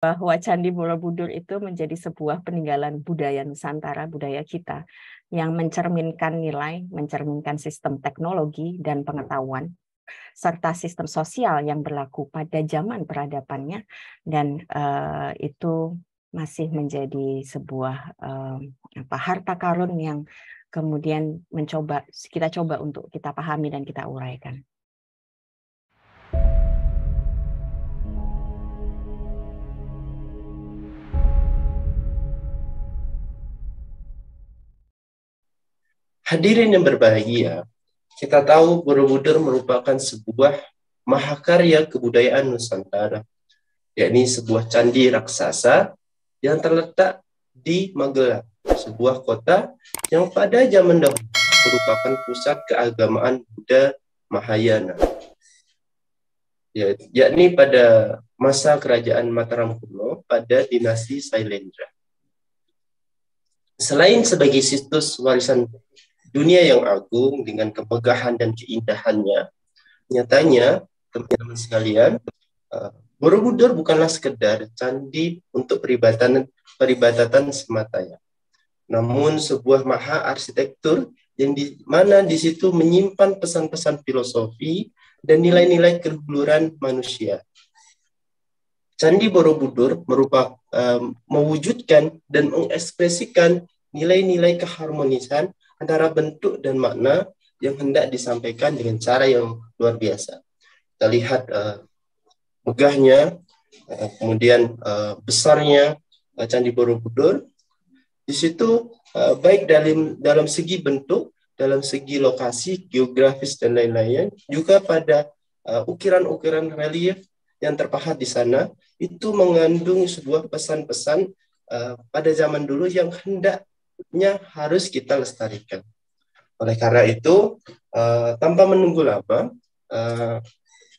bahwa Candi Borobudur itu menjadi sebuah peninggalan budaya Nusantara, budaya kita, yang mencerminkan nilai, mencerminkan sistem teknologi dan pengetahuan, serta sistem sosial yang berlaku pada zaman peradabannya, dan uh, itu masih menjadi sebuah uh, apa, harta karun yang kemudian mencoba kita coba untuk kita pahami dan kita uraikan. Hadirin yang berbahagia, kita tahu Borobudur merupakan sebuah mahakarya kebudayaan Nusantara, yakni sebuah candi raksasa yang terletak di Magelang, sebuah kota yang pada zaman dahulu merupakan pusat keagamaan Buddha Mahayana. Ya- yakni pada masa kerajaan Mataram kuno pada dinasti Sailendra. Selain sebagai situs warisan dunia yang agung dengan kemegahan dan keindahannya. Nyatanya, teman-teman sekalian, uh, Borobudur bukanlah sekedar candi untuk peribatan peribadatan semata ya. Namun sebuah maha arsitektur yang di mana di situ menyimpan pesan-pesan filosofi dan nilai-nilai kehuluran manusia. Candi Borobudur merupakan um, eh, mewujudkan dan mengekspresikan nilai-nilai keharmonisan antara bentuk dan makna yang hendak disampaikan dengan cara yang luar biasa. Kita lihat uh, megahnya, uh, kemudian uh, besarnya uh, Candi Borobudur. Di situ uh, baik dalam dalam segi bentuk, dalam segi lokasi, geografis dan lain lain juga pada ukiran-ukiran uh, relief yang terpahat di sana itu mengandung sebuah pesan-pesan uh, pada zaman dulu yang hendak harus kita lestarikan. Oleh karena itu, uh, tanpa menunggu lama, uh,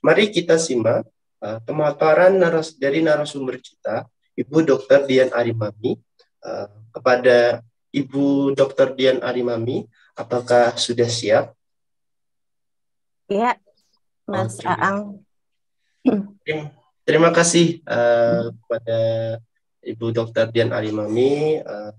mari kita simak uh, pemaparan naras dari narasumber kita, Ibu Dr. Dian Arimami, uh, kepada Ibu Dr. Dian Arimami, apakah sudah siap? Ya, Mas oh, Aang. Terima, terima kasih uh, kepada Ibu Dr. Dian Arimami uh,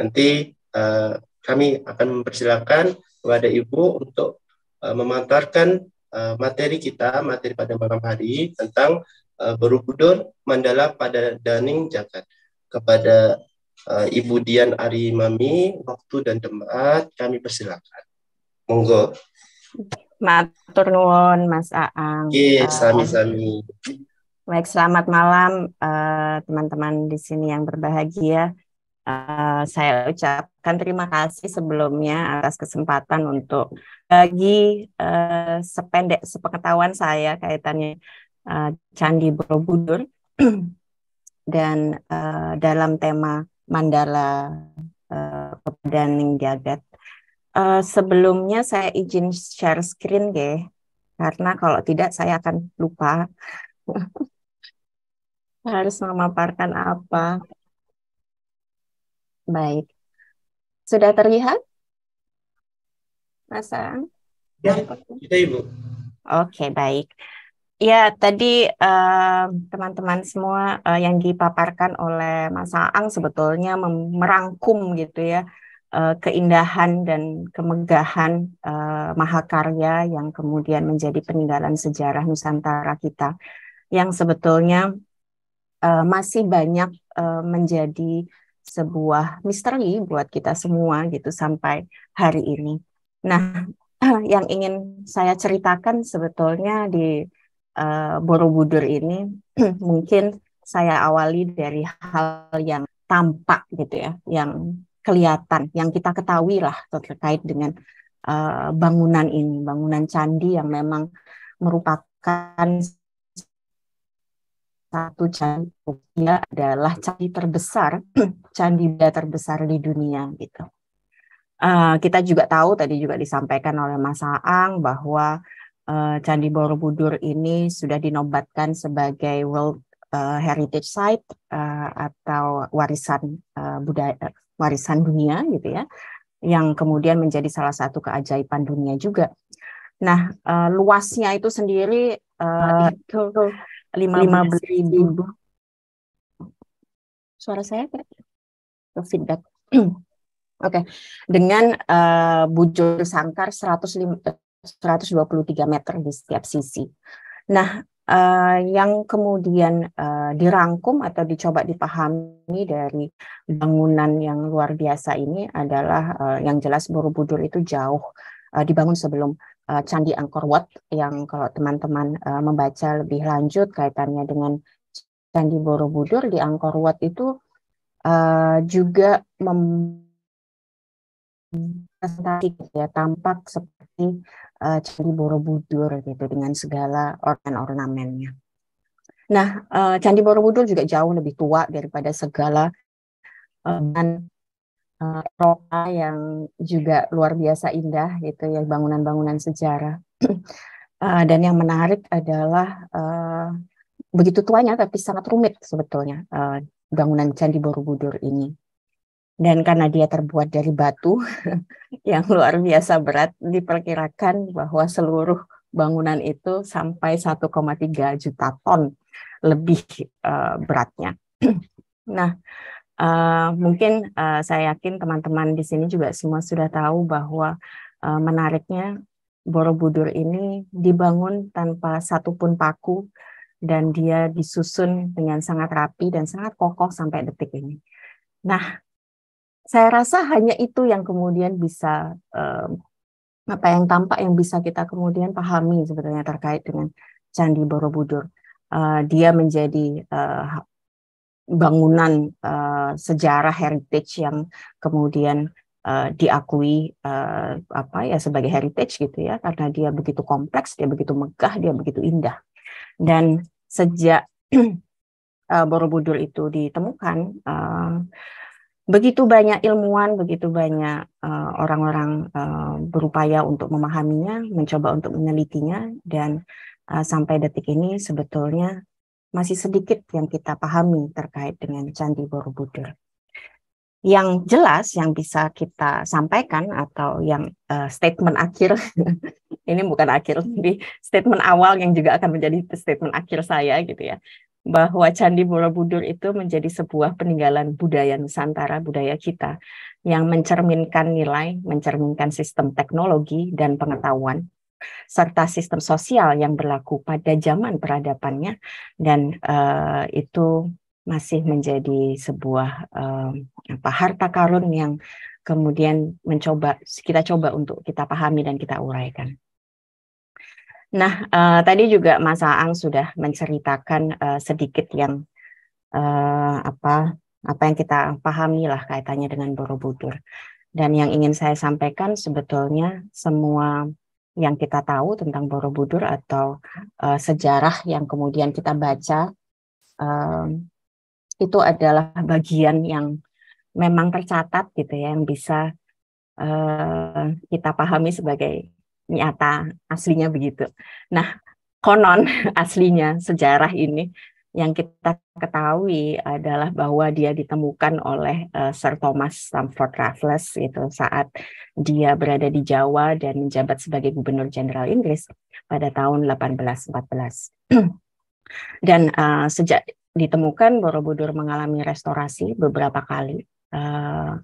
Nanti uh, kami akan mempersilahkan kepada Ibu untuk uh, eh, memantarkan uh, eh, materi kita, materi pada malam hari tentang uh, Borobudur Mandala pada Daning Jagat. Kepada uh, Ibu Dian Ari Mami, waktu dan tempat kami persilakan. Monggo. Matur nuwun Mas Aang. Oke, sami-sami. Baik, selamat malam teman-teman uh, teman -teman di sini yang berbahagia. Eh, saya ucapkan terima kasih sebelumnya atas kesempatan untuk bagi uh, sependek sepengetahuan saya kaitannya uh, Candi Borobudur dan uh, dalam tema Mandala uh, Jagat. Uh, sebelumnya saya izin share screen ke karena kalau tidak saya akan lupa harus memaparkan apa. Baik. Sudah terlihat? Masang? Ya, kita Ibu. Oke, baik. Ya, tadi teman-teman uh, semua uh, yang dipaparkan oleh Mas Aang sebetulnya merangkum gitu ya uh, keindahan dan kemegahan uh, mahakarya yang kemudian menjadi peninggalan sejarah Nusantara kita yang sebetulnya uh, masih banyak uh, menjadi sebuah misteri buat kita semua gitu sampai hari ini. Nah, yang ingin saya ceritakan sebetulnya di uh, Borobudur ini mungkin saya awali dari hal yang tampak gitu ya, yang kelihatan, yang kita ketahui lah terkait dengan uh, bangunan ini, bangunan candi yang memang merupakan satu candi Buddha adalah candi terbesar, candi Buddha terbesar di dunia gitu. Uh, kita juga tahu tadi juga disampaikan oleh Mas Aang bahwa uh, Candi Borobudur ini sudah dinobatkan sebagai World uh, Heritage Site uh, atau warisan uh, budaya warisan dunia gitu ya, yang kemudian menjadi salah satu keajaiban dunia juga. Nah, uh, luasnya itu sendiri uh, 15 ribu. Suara saya ke oh, feedback. Oke, okay. dengan uh, bujur sangkar puluh 123 meter di setiap sisi. Nah, uh, yang kemudian uh, dirangkum atau dicoba dipahami dari bangunan yang luar biasa ini adalah uh, yang jelas Borobudur itu jauh uh, dibangun sebelum uh, Candi Angkor Wat yang kalau teman-teman uh, membaca lebih lanjut kaitannya dengan Candi Borobudur di Angkor Wat itu uh, juga mempresentasikan ya tampak seperti uh, Candi Borobudur gitu dengan segala ornamen-ornamennya. Nah, uh, Candi Borobudur juga jauh lebih tua daripada segala dan Eropa eh, yang juga luar biasa indah gitu ya bangunan-bangunan sejarah uh, dan yang menarik adalah uh, begitu tuanya tapi sangat rumit sebetulnya uh, bangunan candi Borobudur ini dan karena dia terbuat dari batu yang luar biasa berat diperkirakan bahwa seluruh bangunan itu sampai 1,3 juta ton lebih uh, beratnya nah Eh, mungkin uh, saya yakin teman-teman di sini juga semua sudah tahu bahwa uh, menariknya Borobudur ini dibangun tanpa satupun paku dan dia disusun dengan sangat rapi dan sangat kokoh sampai detik ini. Nah, saya rasa hanya itu yang kemudian bisa uh, apa yang tampak yang bisa kita kemudian pahami sebenarnya terkait dengan Candi Borobudur. Uh, dia menjadi uh, bangunan uh, sejarah heritage yang kemudian uh, diakui uh, apa ya sebagai heritage gitu ya karena dia begitu kompleks, dia begitu megah, dia begitu indah. Dan sejak uh, Borobudur itu ditemukan uh, begitu banyak ilmuwan, begitu banyak uh, orang-orang uh, berupaya untuk memahaminya, mencoba untuk menelitinya dan uh, sampai detik ini sebetulnya masih sedikit yang kita pahami terkait dengan Candi Borobudur. Yang jelas yang bisa kita sampaikan atau yang uh, statement akhir ini bukan akhir, jadi statement awal yang juga akan menjadi statement akhir saya gitu ya bahwa Candi Borobudur itu menjadi sebuah peninggalan budaya Nusantara, budaya kita, yang mencerminkan nilai, mencerminkan sistem teknologi dan pengetahuan serta sistem sosial yang berlaku pada zaman peradabannya dan uh, itu masih menjadi sebuah uh, apa harta karun yang kemudian mencoba kita coba untuk kita pahami dan kita uraikan. Nah, uh, tadi juga Mas Aang sudah menceritakan uh, sedikit yang uh, apa apa yang kita pahami lah kaitannya dengan Borobudur. Dan yang ingin saya sampaikan sebetulnya semua yang kita tahu tentang Borobudur atau uh, sejarah yang kemudian kita baca um, itu adalah bagian yang memang tercatat gitu ya yang bisa uh, kita pahami sebagai nyata aslinya begitu. Nah konon aslinya sejarah ini yang kita ketahui adalah bahwa dia ditemukan oleh uh, Sir Thomas Stamford Raffles itu saat dia berada di Jawa dan menjabat sebagai Gubernur Jenderal Inggris pada tahun 1814. dan uh, sejak ditemukan Borobudur mengalami restorasi beberapa kali, uh,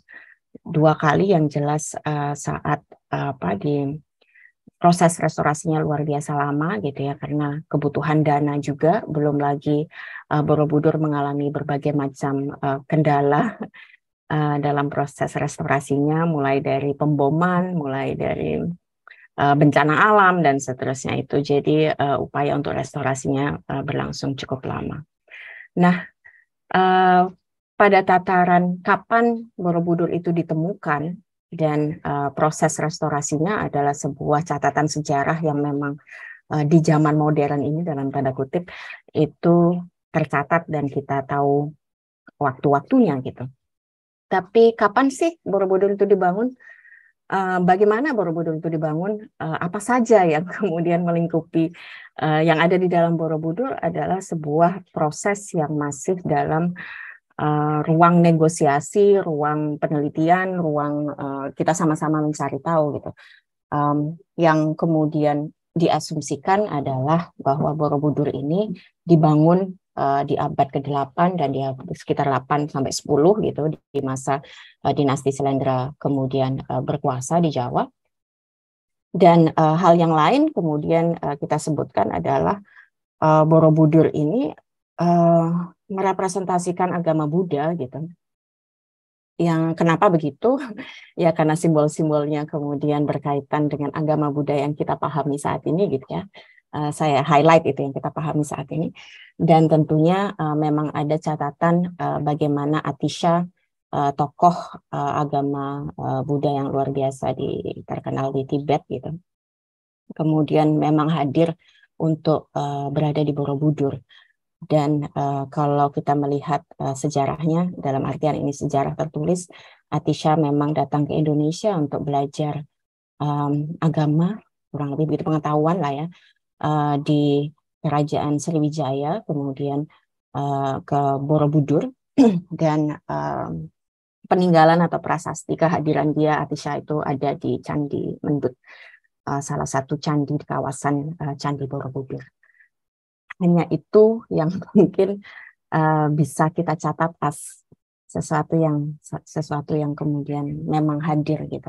dua kali yang jelas uh, saat uh, apa di proses restorasinya luar biasa lama gitu ya karena kebutuhan dana juga belum lagi uh, Borobudur mengalami berbagai macam uh, kendala uh, dalam proses restorasinya mulai dari pemboman mulai dari bencana alam dan seterusnya itu jadi uh, upaya untuk restorasinya uh, berlangsung cukup lama. Nah uh, pada tataran kapan Borobudur itu ditemukan dan uh, proses restorasinya adalah sebuah catatan sejarah yang memang uh, di zaman modern ini dalam tanda kutip itu tercatat dan kita tahu waktu-waktunya gitu. Tapi kapan sih Borobudur itu dibangun? Eh, bagaimana Borobudur itu dibangun? apa saja yang kemudian melingkupi yang ada di dalam Borobudur adalah sebuah proses yang masih dalam Eh, ruang negosiasi, ruang penelitian, ruang uh, kita sama-sama mencari tahu gitu. Um, yang kemudian diasumsikan adalah bahwa Borobudur ini dibangun uh, di abad ke-8 dan di sekitar 8 sampai 10 gitu di masa uh, dinasti Selendra kemudian uh, berkuasa di Jawa. Dan uh, hal yang lain kemudian uh, kita sebutkan adalah uh, Borobudur ini uh, merepresentasikan agama Buddha gitu. Yang kenapa begitu? ya karena simbol-simbolnya kemudian berkaitan dengan agama Buddha yang kita pahami saat ini gitu ya. Eh, saya highlight itu yang kita pahami saat ini. Dan tentunya eh, memang ada catatan eh, bagaimana Atisha tokoh agama Buddha yang luar biasa di terkenal di Tibet gitu. Kemudian memang hadir untuk berada di Borobudur dan uh, kalau kita melihat uh, sejarahnya, dalam artian ini sejarah tertulis, Atisha memang datang ke Indonesia untuk belajar um, agama, kurang lebih begitu pengetahuan lah ya, uh, di Kerajaan Sriwijaya, kemudian uh, ke Borobudur, dan um, peninggalan atau prasasti kehadiran dia Atisha itu ada di Candi Mendut, uh, salah satu candi di kawasan uh, Candi Borobudur hanya itu yang mungkin uh, bisa kita catat as sesuatu yang sesuatu yang kemudian memang hadir gitu.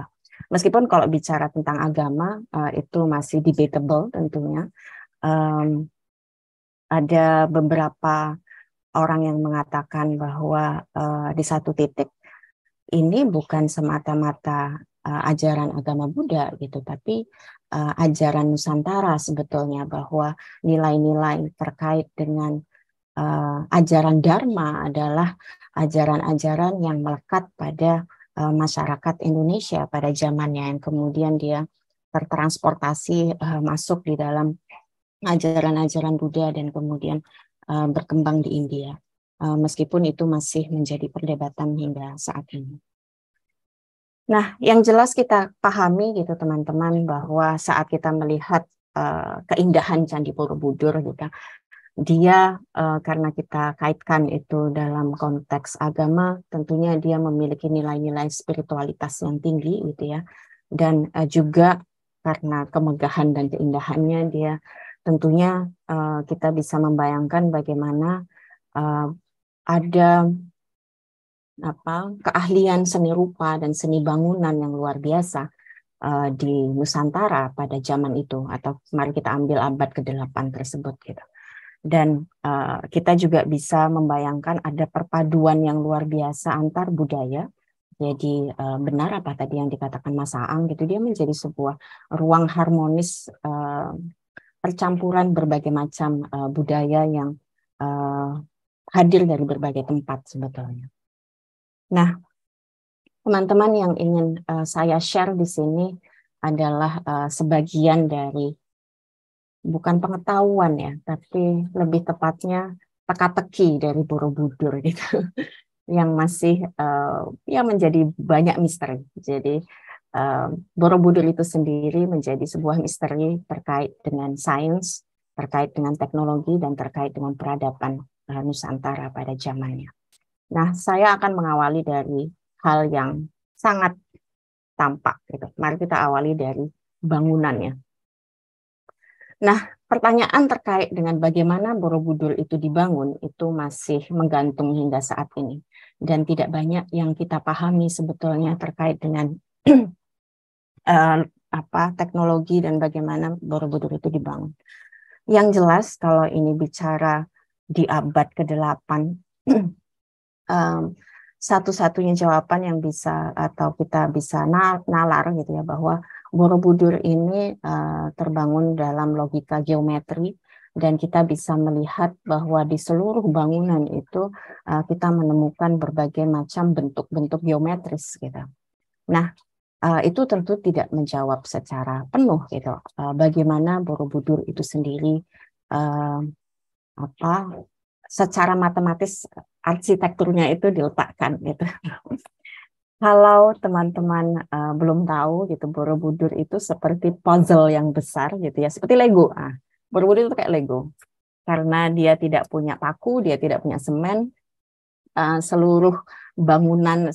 Meskipun kalau bicara tentang agama uh, itu masih debatable tentunya. Um, ada beberapa orang yang mengatakan bahwa uh, di satu titik ini bukan semata-mata uh, ajaran agama Buddha gitu, tapi uh, ajaran Nusantara sebetulnya bahwa nilai-nilai terkait dengan uh, ajaran Dharma adalah ajaran-ajaran yang melekat pada uh, masyarakat Indonesia pada zamannya yang kemudian dia tertransportasi uh, masuk di dalam ajaran-ajaran Buddha dan kemudian uh, berkembang di India. Uh, meskipun itu masih menjadi perdebatan hingga saat ini. Nah, yang jelas kita pahami gitu teman-teman bahwa saat kita melihat uh, keindahan Candi Borobudur gitu, dia uh, karena kita kaitkan itu dalam konteks agama, tentunya dia memiliki nilai-nilai spiritualitas yang tinggi gitu ya, dan uh, juga karena kemegahan dan keindahannya dia tentunya uh, kita bisa membayangkan bagaimana uh, ada apa keahlian seni rupa dan seni bangunan yang luar biasa uh, di Nusantara pada zaman itu atau mari kita ambil abad ke-8 tersebut gitu. Dan uh, kita juga bisa membayangkan ada perpaduan yang luar biasa antar budaya. Jadi uh, benar apa tadi yang dikatakan Mas Aang gitu dia menjadi sebuah ruang harmonis uh, percampuran berbagai macam uh, budaya yang uh, hadir dari berbagai tempat sebetulnya. Nah, teman-teman yang ingin uh, saya share di sini adalah uh, sebagian dari bukan pengetahuan ya, tapi lebih tepatnya teka-teki dari Borobudur gitu yang masih uh, ya menjadi banyak misteri. Jadi uh, Borobudur itu sendiri menjadi sebuah misteri terkait dengan sains, terkait dengan teknologi dan terkait dengan peradaban uh, Nusantara pada zamannya. Nah, saya akan mengawali dari hal yang sangat tampak. Gitu. Mari kita awali dari bangunannya. Nah, pertanyaan terkait dengan bagaimana Borobudur itu dibangun itu masih menggantung hingga saat ini. Dan tidak banyak yang kita pahami sebetulnya terkait dengan uh, apa teknologi dan bagaimana Borobudur itu dibangun. Yang jelas kalau ini bicara di abad ke-8 um, satu-satunya jawaban yang bisa atau kita bisa nalar gitu ya bahwa Borobudur ini uh, terbangun dalam logika geometri dan kita bisa melihat bahwa di seluruh bangunan itu uh, kita menemukan berbagai macam bentuk-bentuk geometris gitu. Nah, uh, itu tentu tidak menjawab secara penuh gitu. Uh, bagaimana Borobudur itu sendiri uh, apa secara matematis arsitekturnya itu diletakkan gitu. Kalau teman-teman uh, belum tahu gitu Borobudur itu seperti puzzle yang besar gitu ya, seperti Lego. Ah, Borobudur itu kayak Lego. Karena dia tidak punya paku, dia tidak punya semen, uh, seluruh bangunan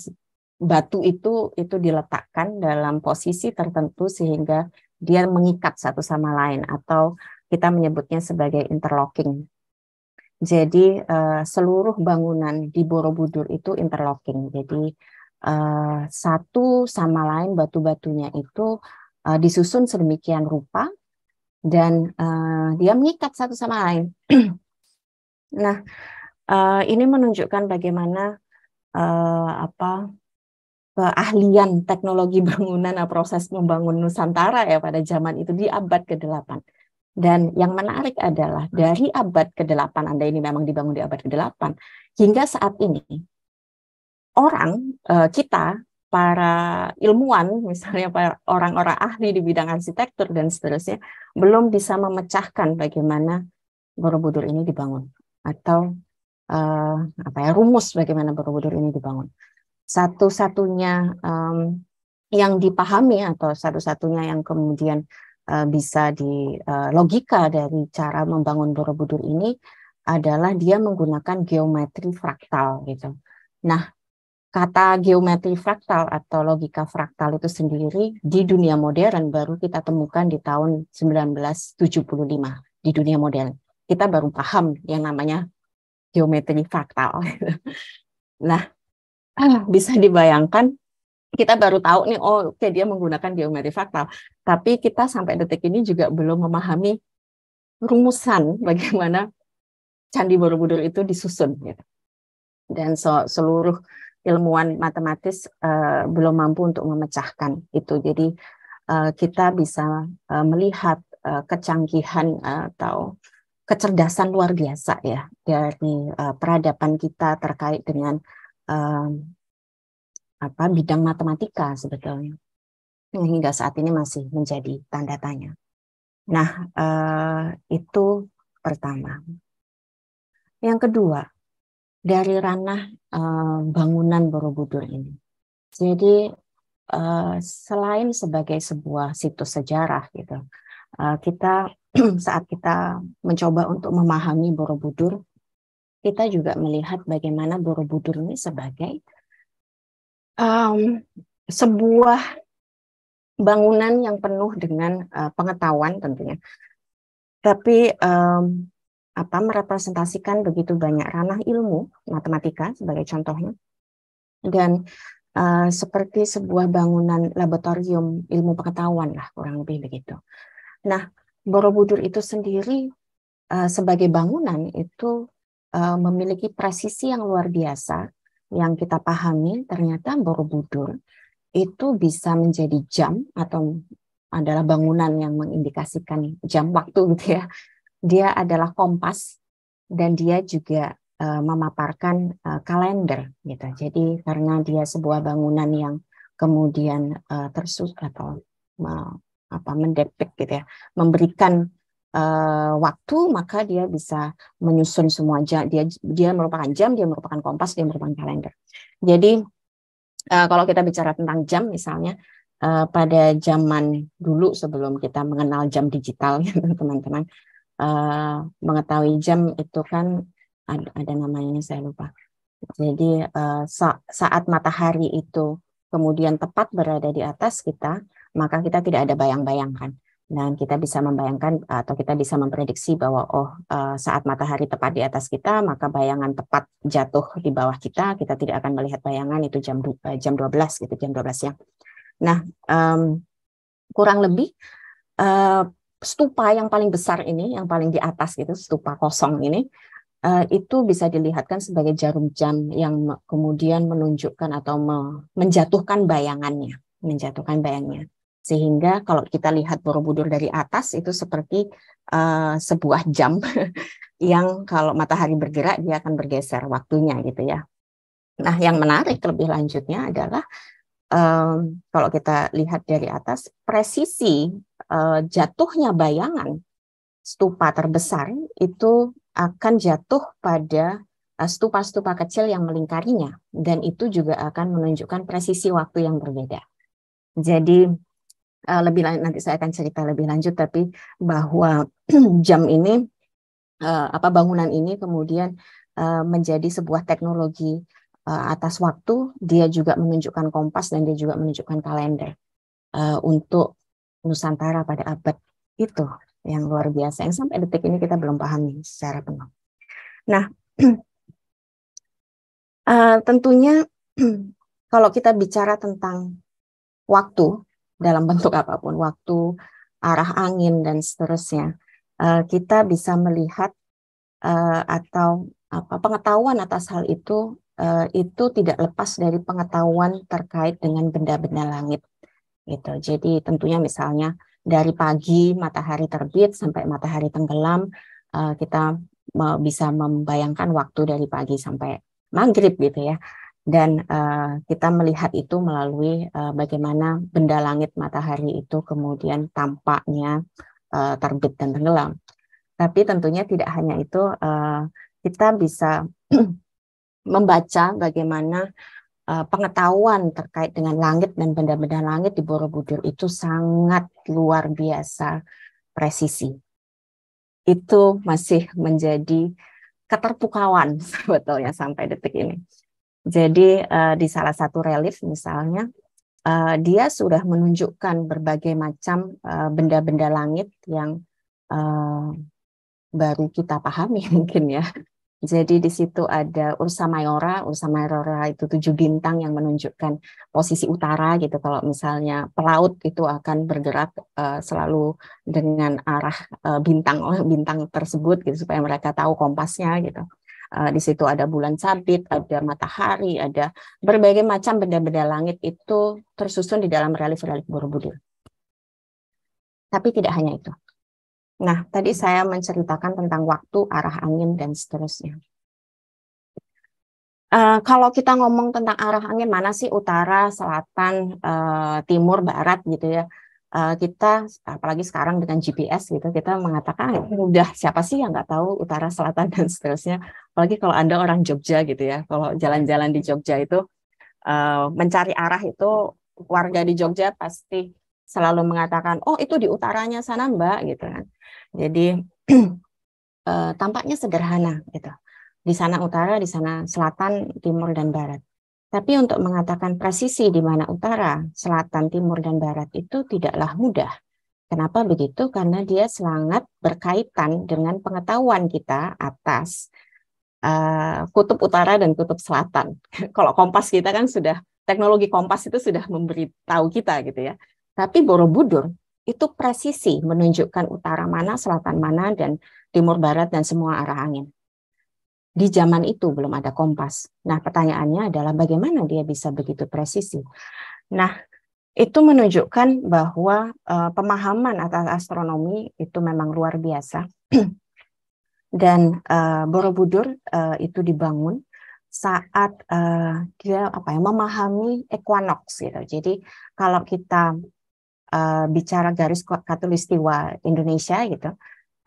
batu itu itu diletakkan dalam posisi tertentu sehingga dia mengikat satu sama lain atau kita menyebutnya sebagai interlocking jadi uh, seluruh bangunan di Borobudur itu interlocking. Jadi uh, satu sama lain batu-batunya itu uh, disusun sedemikian rupa dan uh, dia mengikat satu sama lain. nah, uh, ini menunjukkan bagaimana uh, apa keahlian teknologi bangunan nah, proses membangun Nusantara ya pada zaman itu di abad ke-8. Dan yang menarik adalah hmm. dari abad ke-8, Anda ini memang dibangun di abad ke-8, hingga saat ini, orang, eh, kita, para ilmuwan, misalnya para orang-orang ahli di bidang arsitektur dan seterusnya, belum bisa memecahkan bagaimana Borobudur ini dibangun atau eh, apa ya rumus bagaimana Borobudur ini dibangun. Satu-satunya um, yang dipahami atau satu-satunya yang kemudian Eh, bisa di eh, logika dari cara membangun Borobudur ini adalah dia menggunakan geometri fraktal gitu. Nah, kata geometri fraktal atau logika fraktal itu sendiri di dunia modern baru kita temukan di tahun 1975 di dunia modern. Kita baru paham yang namanya geometri fraktal. Nah, bisa dibayangkan kita baru tahu nih oh oke okay, dia menggunakan geometri fraktal tapi kita sampai detik ini juga belum memahami rumusan bagaimana candi borobudur itu disusun gitu. dan so, seluruh ilmuwan matematis uh, belum mampu untuk memecahkan itu jadi uh, kita bisa uh, melihat uh, kecanggihan uh, atau kecerdasan luar biasa ya dari uh, peradaban kita terkait dengan uh, apa bidang matematika sebetulnya hingga saat ini masih menjadi tanda tanya. Nah, eh, itu pertama. Yang kedua, dari ranah eh, bangunan Borobudur ini. Jadi eh, selain sebagai sebuah situs sejarah gitu, kita saat kita mencoba untuk memahami Borobudur, kita juga melihat bagaimana Borobudur ini sebagai um, sebuah bangunan yang penuh dengan uh, pengetahuan tentunya, tapi um, apa merepresentasikan begitu banyak ranah ilmu matematika sebagai contohnya dan uh, seperti sebuah bangunan laboratorium ilmu pengetahuan lah kurang lebih begitu. Nah Borobudur itu sendiri uh, sebagai bangunan itu uh, memiliki presisi yang luar biasa yang kita pahami ternyata Borobudur itu bisa menjadi jam atau adalah bangunan yang mengindikasikan jam waktu gitu ya. Dia adalah kompas dan dia juga uh, memaparkan uh, kalender gitu. Jadi karena dia sebuah bangunan yang kemudian uh, e, tersus atau uh, apa mendepek gitu ya, memberikan uh, waktu maka dia bisa menyusun semua jam dia dia merupakan jam dia merupakan kompas dia merupakan kalender jadi uh, kalau kita bicara tentang jam misalnya uh, pada zaman dulu sebelum kita mengenal jam digital ya, teman-teman uh, mengetahui jam itu kan ada, ada namanya saya lupa jadi uh, sa saat matahari itu kemudian tepat berada di atas kita maka kita tidak ada bayang-bayang kan Nah, kita bisa membayangkan atau kita bisa memprediksi bahwa oh eh, saat matahari tepat di atas kita, maka bayangan tepat jatuh di bawah kita, kita tidak akan melihat bayangan itu jam eh, jam 12 gitu, jam 12 siang. Nah, um, kurang lebih uh, stupa yang paling besar ini, yang paling di atas gitu, stupa kosong ini uh, itu bisa dilihatkan sebagai jarum jam yang kemudian menunjukkan atau menjatuhkan bayangannya, menjatuhkan bayangnya sehingga kalau kita lihat Borobudur dari atas itu seperti uh, sebuah jam yang kalau matahari bergerak dia akan bergeser waktunya gitu ya. Nah, yang menarik lebih lanjutnya adalah um, kalau kita lihat dari atas presisi uh, jatuhnya bayangan stupa terbesar itu akan jatuh pada stupa-stupa kecil yang melingkarinya dan itu juga akan menunjukkan presisi waktu yang berbeda. Jadi Eh, lebih lanjut nanti saya akan cerita lebih lanjut tapi bahwa jam ini uh, apa bangunan ini kemudian uh, menjadi sebuah teknologi uh, atas waktu dia juga menunjukkan kompas dan dia juga menunjukkan kalender uh, untuk Nusantara pada abad itu yang luar biasa yang sampai detik ini kita belum pahami secara penuh. Nah, uh, tentunya kalau kita bicara tentang waktu dalam bentuk apapun, waktu, arah angin dan seterusnya. Eh, kita bisa melihat eh, atau apa pengetahuan atas hal itu eh, itu tidak lepas dari pengetahuan terkait dengan benda-benda langit. Gitu. Jadi tentunya misalnya dari pagi matahari terbit sampai matahari tenggelam kita bisa membayangkan waktu dari pagi sampai maghrib gitu ya dan uh, kita melihat itu melalui uh, bagaimana benda langit matahari itu kemudian tampaknya uh, terbit dan tenggelam. Tapi tentunya tidak hanya itu, uh, kita bisa membaca bagaimana uh, pengetahuan terkait dengan langit dan benda-benda langit di Borobudur itu sangat luar biasa presisi. Itu masih menjadi keterpukawan sebetulnya sampai detik ini. Jadi uh, di salah satu relief misalnya uh, dia sudah menunjukkan berbagai macam eh, benda-benda uh, langit yang uh, baru kita pahami mungkin ya. Jadi di situ ada Ursa Mayora, Ursa Mayora itu tujuh bintang yang menunjukkan posisi utara gitu. Kalau misalnya pelaut itu akan bergerak uh, selalu dengan arah uh, bintang bintang tersebut gitu supaya mereka tahu kompasnya gitu. Eh, di situ ada bulan sabit, ada matahari, ada berbagai macam benda-benda langit itu tersusun di dalam relief-relief Borobudur. Tapi tidak hanya itu. Nah, tadi saya menceritakan tentang waktu, arah angin, dan seterusnya. Uh, kalau kita ngomong tentang arah angin, mana sih utara, selatan, uh, timur, barat gitu ya. Eh, kita apalagi sekarang dengan GPS gitu kita mengatakan ah, udah siapa sih yang nggak tahu utara selatan dan seterusnya apalagi kalau anda orang Jogja gitu ya kalau jalan-jalan di Jogja itu eh, mencari arah itu warga di Jogja pasti selalu mengatakan oh itu di utaranya sana mbak gitu kan jadi eh, tampaknya sederhana gitu di sana utara di sana selatan timur dan barat tapi untuk mengatakan presisi di mana utara, selatan, timur, dan barat itu tidaklah mudah. Kenapa begitu? Karena dia sangat berkaitan dengan pengetahuan kita atas uh, kutub utara dan kutub selatan. Kalau kompas kita kan sudah, teknologi kompas itu sudah memberitahu kita gitu ya. Tapi Borobudur itu presisi menunjukkan utara mana, selatan mana, dan timur barat dan semua arah angin di zaman itu belum ada kompas. Nah, pertanyaannya adalah bagaimana dia bisa begitu presisi? Nah, itu menunjukkan bahwa uh, pemahaman atas astronomi itu memang luar biasa. Dan uh, Borobudur uh, itu dibangun saat uh, dia apa ya memahami equinox gitu. Jadi kalau kita uh, bicara garis katulistiwa Indonesia gitu,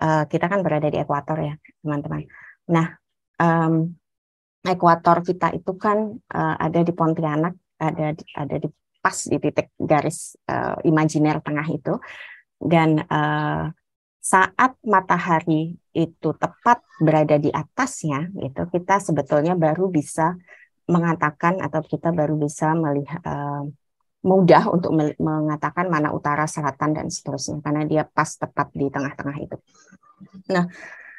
uh, kita kan berada di ekuator ya, teman-teman. Nah, um, ekuator kita itu kan uh, ada di Pontianak, ada di ada di pas di titik garis uh, imajiner tengah itu dan uh, saat matahari itu tepat berada di atasnya itu kita sebetulnya baru bisa mengatakan atau kita baru bisa melihat uh, mudah untuk mengatakan mana utara, selatan dan seterusnya karena dia pas tepat di tengah-tengah itu. Nah,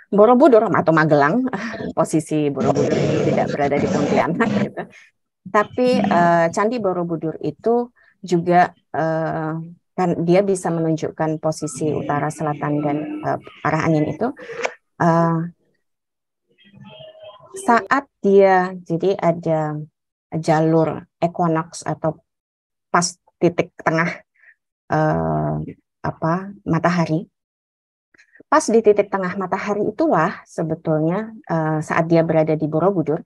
Borobudur atau Magelang, iya. posisi Borobudur ini tidak berada di Pontianak gitu. Tapi uh, Candi Borobudur itu juga uh, kan dia bisa menunjukkan posisi utara, selatan dan uh, arah angin itu uh, saat dia jadi ada jalur equinox atau pas titik tengah uh, apa matahari Pas di titik tengah matahari itulah sebetulnya eh, saat dia berada di Borobudur,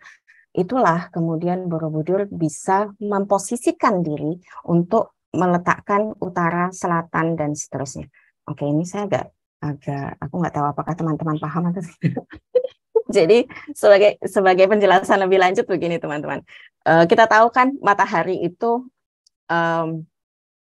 itulah kemudian Borobudur bisa memposisikan diri untuk meletakkan utara, selatan, dan seterusnya. Oke, ini saya agak agak aku nggak tahu apakah teman-teman paham atau tidak. Jadi sebagai sebagai penjelasan lebih lanjut begini teman-teman, eh, kita tahu kan matahari itu um,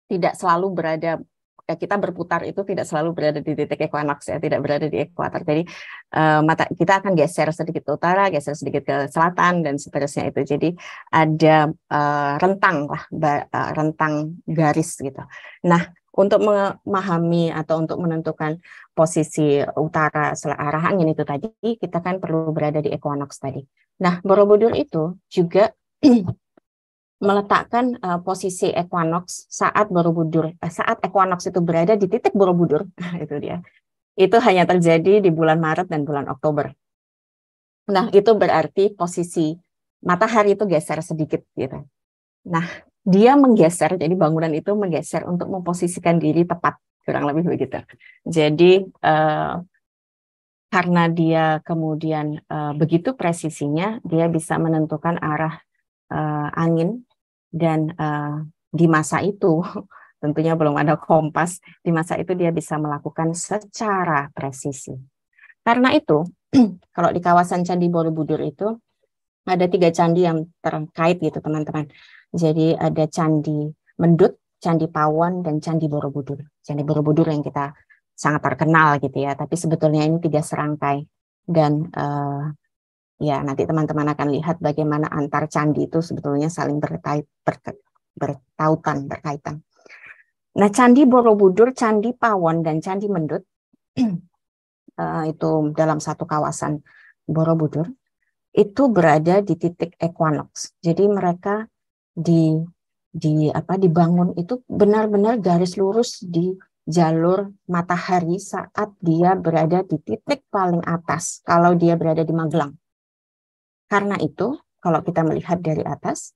tidak selalu berada Ya, kita berputar itu tidak selalu berada di titik ekuinoks ya, tidak berada di ekuator. Jadi uh, mata kita akan geser sedikit ke utara, geser sedikit ke selatan dan seterusnya itu. Jadi ada uh, rentang lah, uh, rentang garis gitu. Nah, untuk memahami atau untuk menentukan posisi utara arah angin itu tadi, kita kan perlu berada di ekuinoks tadi. Nah, Borobudur itu juga meletakkan uh, posisi equinox saat Borobudur eh, saat equinox itu berada di titik Borobudur itu dia itu hanya terjadi di bulan Maret dan bulan Oktober nah itu berarti posisi matahari itu geser sedikit gitu nah dia menggeser jadi bangunan itu menggeser untuk memposisikan diri tepat kurang lebih begitu jadi uh, karena dia kemudian uh, begitu presisinya dia bisa menentukan arah uh, angin dan uh, di masa itu tentunya belum ada kompas di masa itu dia bisa melakukan secara presisi. Karena itu kalau di kawasan Candi Borobudur itu ada tiga candi yang terkait gitu teman-teman. Jadi ada Candi Mendut, Candi Pawon dan Candi Borobudur. Candi Borobudur yang kita sangat terkenal gitu ya, tapi sebetulnya ini tiga serangkai dan uh, Ya, nanti teman-teman akan lihat bagaimana antar candi itu sebetulnya saling berkait, ber, bertautan, berkaitan. Nah, Candi Borobudur, Candi Pawon, dan Candi Mendut uh, itu dalam satu kawasan Borobudur itu berada di titik equinox. Jadi mereka di di apa dibangun itu benar-benar garis lurus di jalur matahari saat dia berada di titik paling atas kalau dia berada di Magelang. Karena itu, kalau kita melihat dari atas,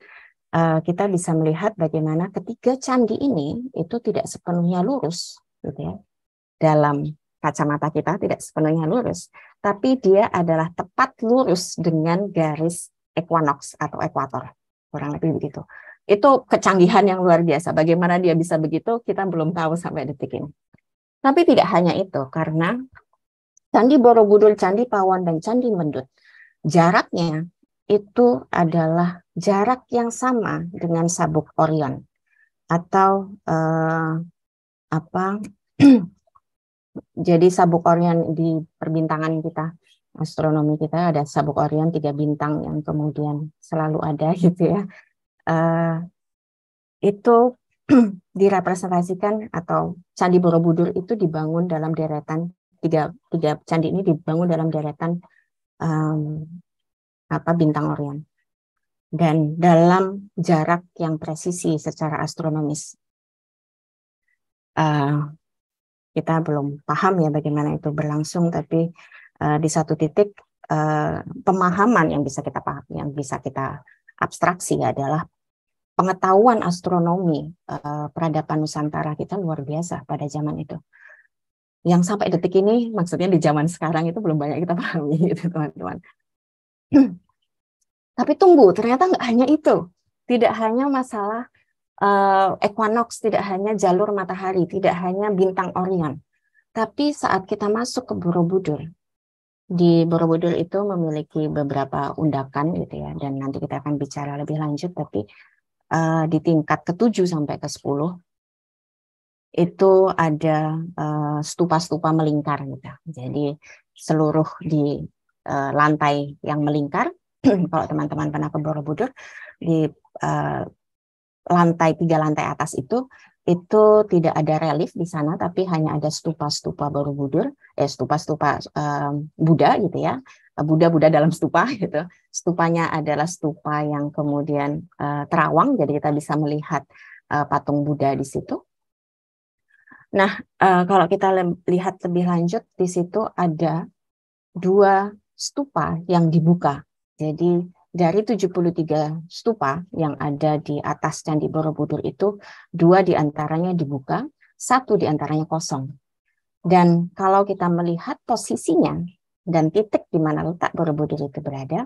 eh, kita bisa melihat bagaimana ketiga candi ini itu tidak sepenuhnya lurus, gitu ya. Dalam kacamata kita tidak sepenuhnya lurus, tapi dia adalah tepat lurus dengan garis equinox atau ekuator, kurang lebih begitu. Itu kecanggihan yang luar biasa. Bagaimana dia bisa begitu, kita belum tahu sampai detik ini. Tapi tidak hanya itu, karena Candi Borobudur, Candi Pawon, dan Candi Mendut jaraknya itu adalah jarak yang sama dengan sabuk Orion atau eh, apa jadi sabuk Orion di perbintangan kita astronomi kita ada sabuk Orion tiga bintang yang kemudian selalu ada gitu ya eh, itu direpresentasikan atau Candi Borobudur itu dibangun dalam deretan tiga tiga candi ini dibangun dalam deretan um, apa bintang Orion dan dalam jarak yang presisi secara astronomis. Uh, kita belum paham ya bagaimana itu berlangsung, tapi uh, di satu titik uh, pemahaman yang bisa kita paham yang bisa kita abstraksi adalah pengetahuan astronomi uh, peradaban Nusantara kita luar biasa pada zaman itu yang sampai detik ini maksudnya di zaman sekarang itu belum banyak kita pahami gitu teman-teman. Tapi tunggu, ternyata nggak hanya itu. Tidak hanya masalah uh, equinox, tidak hanya jalur matahari, tidak hanya bintang Orion. Tapi saat kita masuk ke Borobudur, di Borobudur itu memiliki beberapa undakan gitu ya, dan nanti kita akan bicara lebih lanjut, tapi uh, di tingkat ketujuh sampai ke-10, itu ada eh, stupa-stupa melingkar gitu. Jadi seluruh di eh, lantai yang melingkar, kalau teman-teman pernah ke Borobudur di eh, lantai tiga lantai atas itu itu tidak ada relief di sana tapi hanya ada stupa-stupa Borobudur eh stupa-stupa uh, Buddha gitu ya Buddha-Buddha dalam stupa gitu stupanya adalah stupa yang kemudian uh, terawang jadi kita bisa melihat uh, patung Buddha di situ Nah, uh, kalau kita lihat lebih lanjut di situ ada dua stupa yang dibuka. Jadi dari 73 stupa yang ada di atas Candi Borobudur itu, dua diantaranya dibuka, satu diantaranya kosong. Dan kalau kita melihat posisinya dan titik di mana letak Borobudur itu berada,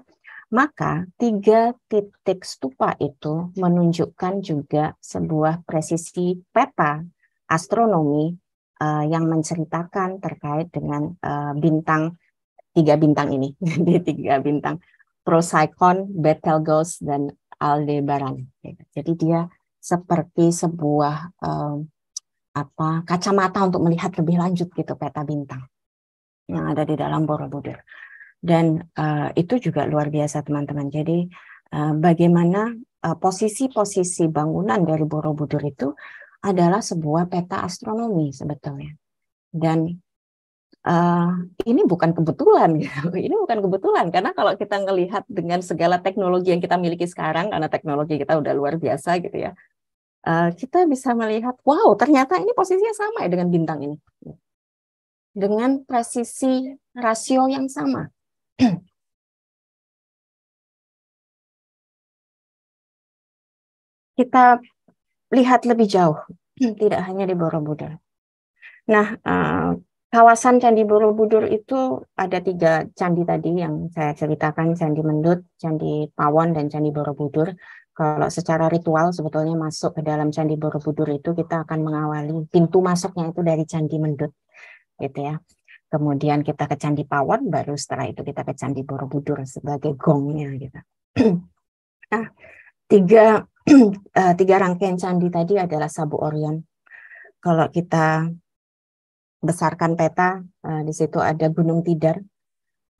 maka tiga titik stupa itu menunjukkan juga sebuah presisi peta astronomi uh, yang menceritakan terkait dengan uh, bintang tiga bintang ini, di tiga bintang Procyon, Betelgeuse dan Aldebaran. Jadi dia seperti sebuah um, apa kacamata untuk melihat lebih lanjut gitu peta bintang yang ada di dalam Borobudur. Dan uh, itu juga luar biasa teman-teman. Jadi uh, bagaimana posisi-posisi uh, bangunan dari Borobudur itu adalah sebuah peta astronomi sebetulnya. Dan uh, ini bukan kebetulan, ya ini bukan kebetulan karena kalau kita melihat dengan segala teknologi yang kita miliki sekarang, karena teknologi kita udah luar biasa gitu ya, uh, kita bisa melihat, wow ternyata ini posisinya sama ya dengan bintang ini, dengan presisi rasio yang sama. kita lihat lebih jauh, hmm. tidak hanya di Borobudur. Nah, eh, kawasan Candi Borobudur itu ada tiga candi tadi yang saya ceritakan, Candi Mendut, Candi Pawon, dan Candi Borobudur. Kalau secara ritual sebetulnya masuk ke dalam Candi Borobudur itu kita akan mengawali pintu masuknya itu dari Candi Mendut, gitu ya. Kemudian kita ke Candi Pawon, baru setelah itu kita ke Candi Borobudur sebagai gongnya, gitu. nah, tiga Eh, tiga rangkaian candi tadi adalah Sabu Orion. Kalau kita besarkan peta, uh, di situ ada Gunung Tidar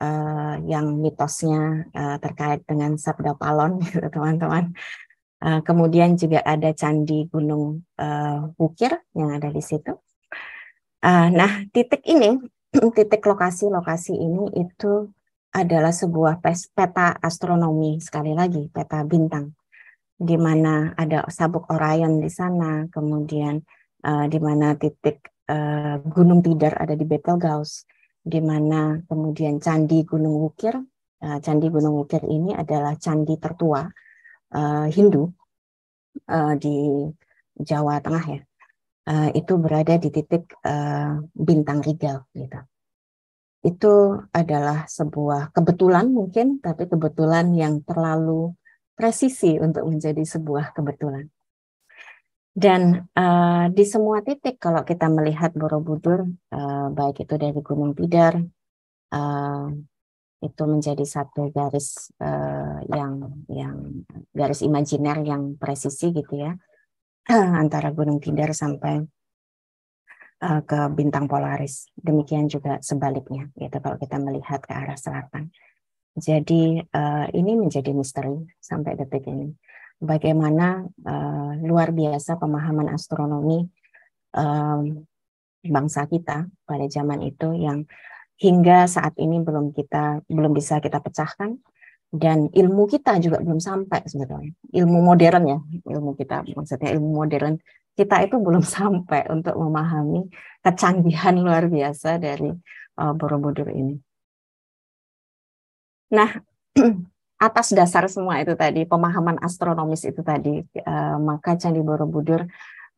uh, yang mitosnya uh, terkait dengan Sabda Palon, gitu teman-teman. Uh, kemudian juga ada Candi Gunung uh, Bukir yang ada di situ. Uh, nah, titik ini, titik lokasi-lokasi ini itu adalah sebuah peta astronomi sekali lagi peta bintang di mana ada sabuk Orion di sana, kemudian uh, di mana titik uh, Gunung Tidar ada di Betelgeuse, di mana kemudian Candi Gunung Wukir, uh, Candi Gunung Wukir ini adalah candi tertua uh, Hindu uh, di Jawa Tengah ya, uh, itu berada di titik uh, bintang rigel gitu. Itu adalah sebuah kebetulan mungkin, tapi kebetulan yang terlalu presisi untuk menjadi sebuah kebetulan. Dan uh, di semua titik kalau kita melihat Borobudur, uh, baik itu dari Gunung Tidar, uh, eh, itu menjadi satu garis uh, yang yang garis imajiner yang presisi gitu ya antara Gunung Tidar sampai uh, ke bintang Polaris. Demikian juga sebaliknya, gitu kalau kita melihat ke arah selatan. Jadi uh, ini menjadi misteri sampai detik ini. Bagaimana uh, luar biasa pemahaman astronomi um, bangsa kita pada zaman itu yang hingga saat ini belum kita belum bisa kita pecahkan dan ilmu kita juga belum sampai sebetulnya ilmu modern ya ilmu kita maksudnya ilmu modern kita itu belum sampai untuk memahami kecanggihan luar biasa dari uh, Borobudur ini. Nah, atas dasar semua itu tadi pemahaman astronomis itu tadi eh, maka Candi Borobudur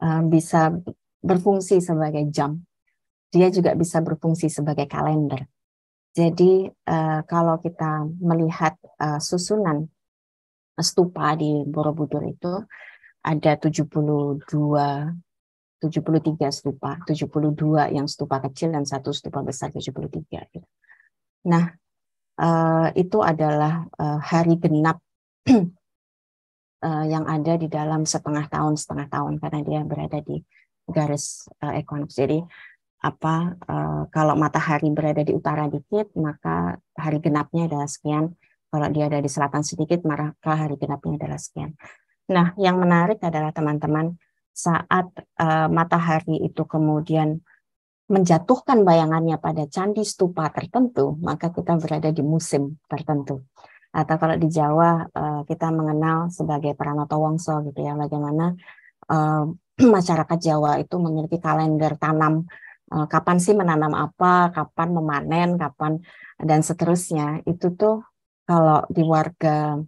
eh, bisa berfungsi sebagai jam. Dia juga bisa berfungsi sebagai kalender. Jadi eh, kalau kita melihat eh, susunan stupa di Borobudur itu ada 72 73 stupa, 72 yang stupa kecil dan satu stupa besar 73 gitu. Nah, Eh, itu adalah uh, hari genap uh, yang ada di dalam setengah tahun setengah tahun karena dia berada di garis uh, Jadi apa uh, kalau matahari berada di utara dikit maka hari genapnya adalah sekian. Kalau dia ada di selatan sedikit maka hari genapnya adalah sekian. Nah, yang menarik adalah teman-teman saat uh, matahari itu kemudian menjatuhkan bayangannya pada candi stupa tertentu, maka kita berada di musim tertentu. Atau kalau di Jawa eh, kita mengenal sebagai Pranoto Wongso gitu ya, bagaimana eh, masyarakat Jawa itu memiliki kalender tanam eh, kapan sih menanam apa, kapan memanen, kapan dan seterusnya. Itu tuh kalau di warga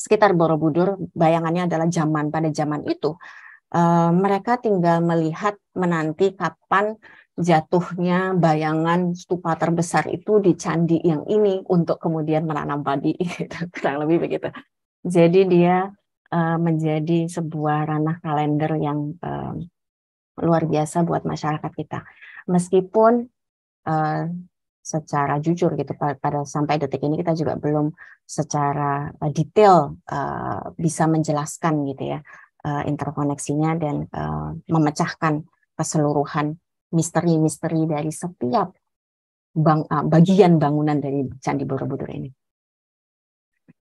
sekitar Borobudur bayangannya adalah zaman pada zaman itu mereka tinggal melihat menanti kapan jatuhnya bayangan stupa terbesar itu di candi yang ini untuk kemudian menanam padi gitu, kurang lebih begitu jadi dia uh, menjadi sebuah ranah kalender yang uh, luar biasa buat masyarakat kita meskipun uh, secara jujur gitu pada sampai detik ini kita juga belum secara detail uh, bisa menjelaskan gitu ya uh, interkoneksinya dan uh, memecahkan keseluruhan misteri-misteri dari setiap bang, bagian bangunan dari Candi Borobudur ini.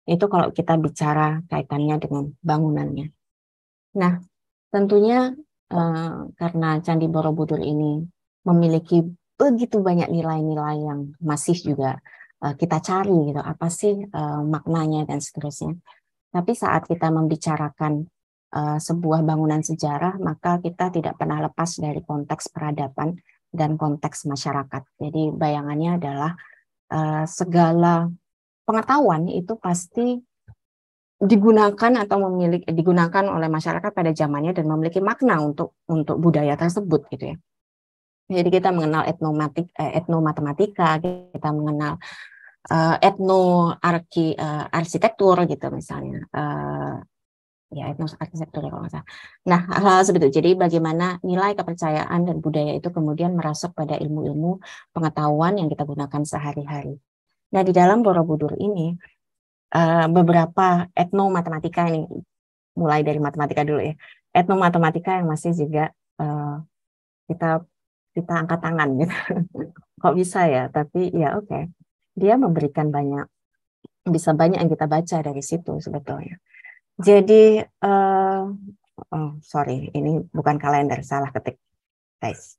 Itu kalau kita bicara kaitannya dengan bangunannya. Nah, tentunya uh, karena Candi Borobudur ini memiliki begitu banyak nilai-nilai yang masih juga uh, kita cari gitu, apa sih uh, maknanya dan seterusnya. Tapi saat kita membicarakan Eh, sebuah bangunan sejarah, maka kita tidak pernah lepas dari konteks peradaban dan konteks masyarakat. Jadi bayangannya adalah eh, segala pengetahuan itu pasti digunakan atau memiliki digunakan oleh masyarakat pada zamannya dan memiliki makna untuk untuk budaya tersebut gitu ya. Jadi kita mengenal etnomatik eh, etnomatematika, kita mengenal etno arki, arsitektur gitu misalnya ya etnos arsitektur ya kalau nggak salah. Nah hal-hal eh, seperti itu. Jadi bagaimana nilai kepercayaan dan budaya itu kemudian merasuk pada ilmu-ilmu pengetahuan yang kita gunakan sehari-hari. Nah di dalam Borobudur ini eh, beberapa etno matematika ini mulai dari matematika dulu ya etno matematika yang masih juga eh, kita kita angkat tangan gitu kok bisa ya tapi ya oke okay. dia memberikan banyak bisa banyak yang kita baca dari situ sebetulnya jadi, uh, oh, sorry, ini bukan kalender, salah ketik, guys.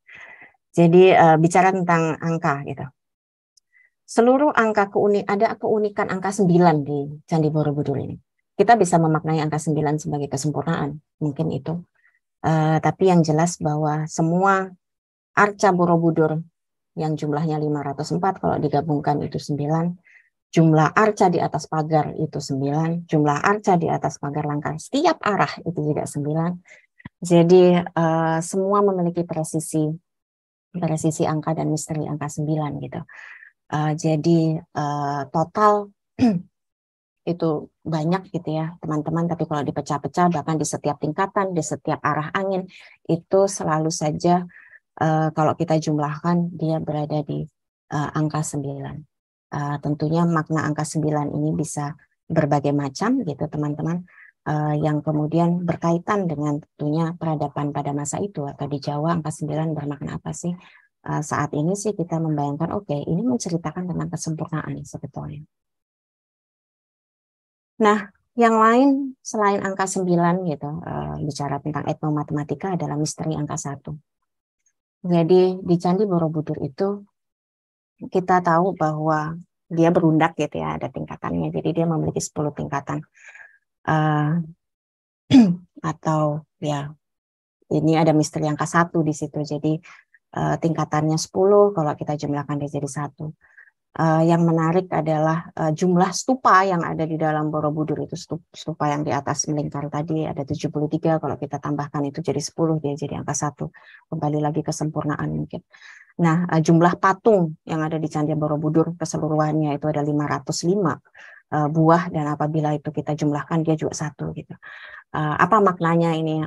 Jadi uh, bicara tentang angka gitu. Seluruh angka keunik ada keunikan angka 9 di Candi Borobudur ini. Kita bisa memaknai angka 9 sebagai kesempurnaan, mungkin itu. Uh, tapi yang jelas bahwa semua arca Borobudur yang jumlahnya 504 kalau digabungkan itu 9 jumlah arca di atas pagar itu 9, jumlah arca di atas pagar langkah setiap arah itu juga 9. Jadi uh, semua memiliki presisi presisi angka dan misteri angka 9 gitu. Uh, jadi uh, total itu banyak gitu ya teman-teman tapi kalau dipecah-pecah bahkan di setiap tingkatan di setiap arah angin itu selalu saja uh, kalau kita jumlahkan dia berada di uh, angka 9 uh, tentunya makna angka 9 ini bisa berbagai macam gitu teman-teman uh, yang kemudian berkaitan dengan tentunya peradaban pada masa itu atau di Jawa angka 9 bermakna apa sih uh, saat ini sih kita membayangkan oke okay, ini menceritakan tentang kesempurnaan sebetulnya nah yang lain selain angka 9 gitu uh, bicara tentang etnomatematika adalah misteri angka satu jadi di Candi Borobudur itu kita tahu bahwa dia berundak gitu ya, ada tingkatannya. Jadi dia memiliki 10 tingkatan. Uh, atau ya ini ada misteri angka satu di situ. Jadi uh, tingkatannya 10 kalau kita jumlahkan dia jadi satu. Uh, yang menarik adalah uh, jumlah stupa yang ada di dalam Borobudur itu stupa yang di atas melingkar tadi ada 73 kalau kita tambahkan itu jadi 10 dia jadi angka satu. Kembali lagi kesempurnaan mungkin. Nah, eh, jumlah patung yang ada di Candi Borobudur keseluruhannya itu ada 505 eh, buah dan apabila itu kita jumlahkan dia juga satu gitu. Eh, apa maknanya ini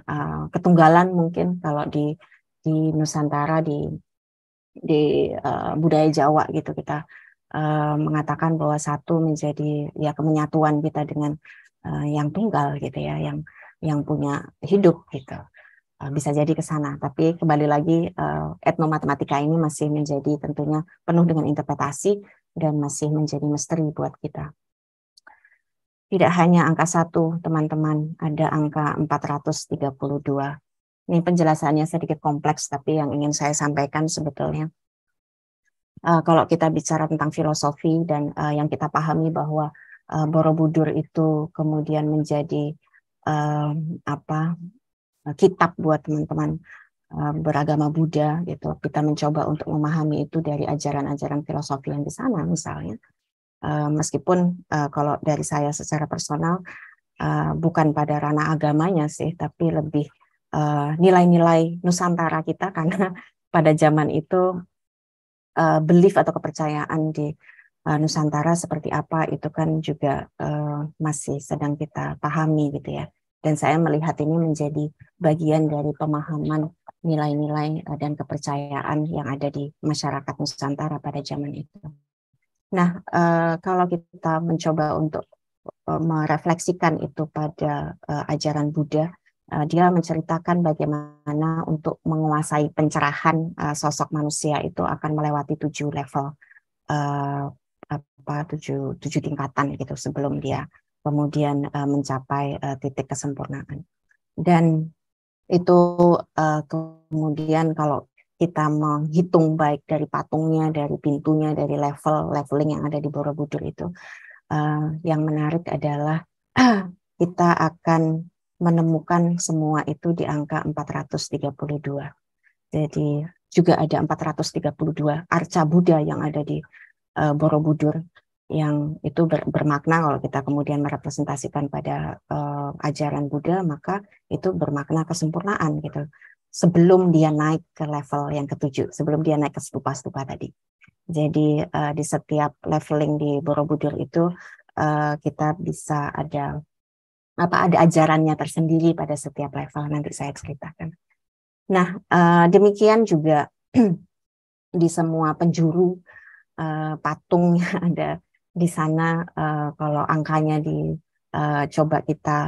ketunggalan mungkin kalau di di Nusantara di di budaya Jawa gitu kita mengatakan bahwa satu menjadi ya kemenyatuan kita dengan yang tunggal gitu ya yang yang punya hidup gitu Eh, bisa jadi ke sana. Tapi kembali lagi eh, etnomatematika ini masih menjadi tentunya penuh dengan interpretasi dan masih menjadi misteri buat kita. Tidak hanya angka satu, teman-teman, ada angka 432. Ini penjelasannya sedikit kompleks, tapi yang ingin saya sampaikan sebetulnya. Uh, kalau kita bicara tentang filosofi dan uh, yang kita pahami bahwa uh, Borobudur itu kemudian menjadi uh, apa Eh, kitab buat teman-teman eh, beragama Buddha gitu. Kita mencoba untuk memahami itu dari ajaran-ajaran filosofi yang di sana misalnya. Eh, meskipun kalau dari saya secara personal bukan pada ranah agamanya sih, tapi lebih nilai-nilai Nusantara kita karena pada zaman itu belief atau kepercayaan di Nusantara seperti apa itu kan juga masih sedang kita pahami gitu ya dan saya melihat ini menjadi bagian dari pemahaman nilai-nilai eh, dan kepercayaan yang ada di masyarakat Nusantara pada zaman itu. Nah, eh, kalau kita mencoba untuk eh, merefleksikan itu pada ajaran Buddha, dia menceritakan bagaimana untuk menguasai pencerahan sosok manusia itu akan melewati tujuh level apa tujuh tujuh tingkatan gitu sebelum dia kemudian uh, mencapai uh, titik kesempurnaan. Dan itu uh, kemudian kalau kita menghitung baik dari patungnya, dari pintunya, dari level leveling yang ada di Borobudur itu, uh, yang menarik adalah kita akan menemukan semua itu di angka 432. Jadi juga ada 432 arca Buddha yang ada di uh, Borobudur yang itu ber, bermakna kalau kita kemudian merepresentasikan pada uh, ajaran Buddha maka itu bermakna kesempurnaan gitu sebelum dia naik ke level yang ketujuh sebelum dia naik ke stupa-stupa tadi jadi uh, di setiap leveling di Borobudur itu uh, kita bisa ada apa ada ajarannya tersendiri pada setiap level nanti saya ceritakan nah uh, demikian juga di semua penjuru uh, patungnya ada di sana uh, kalau angkanya dicoba eh, uh, kita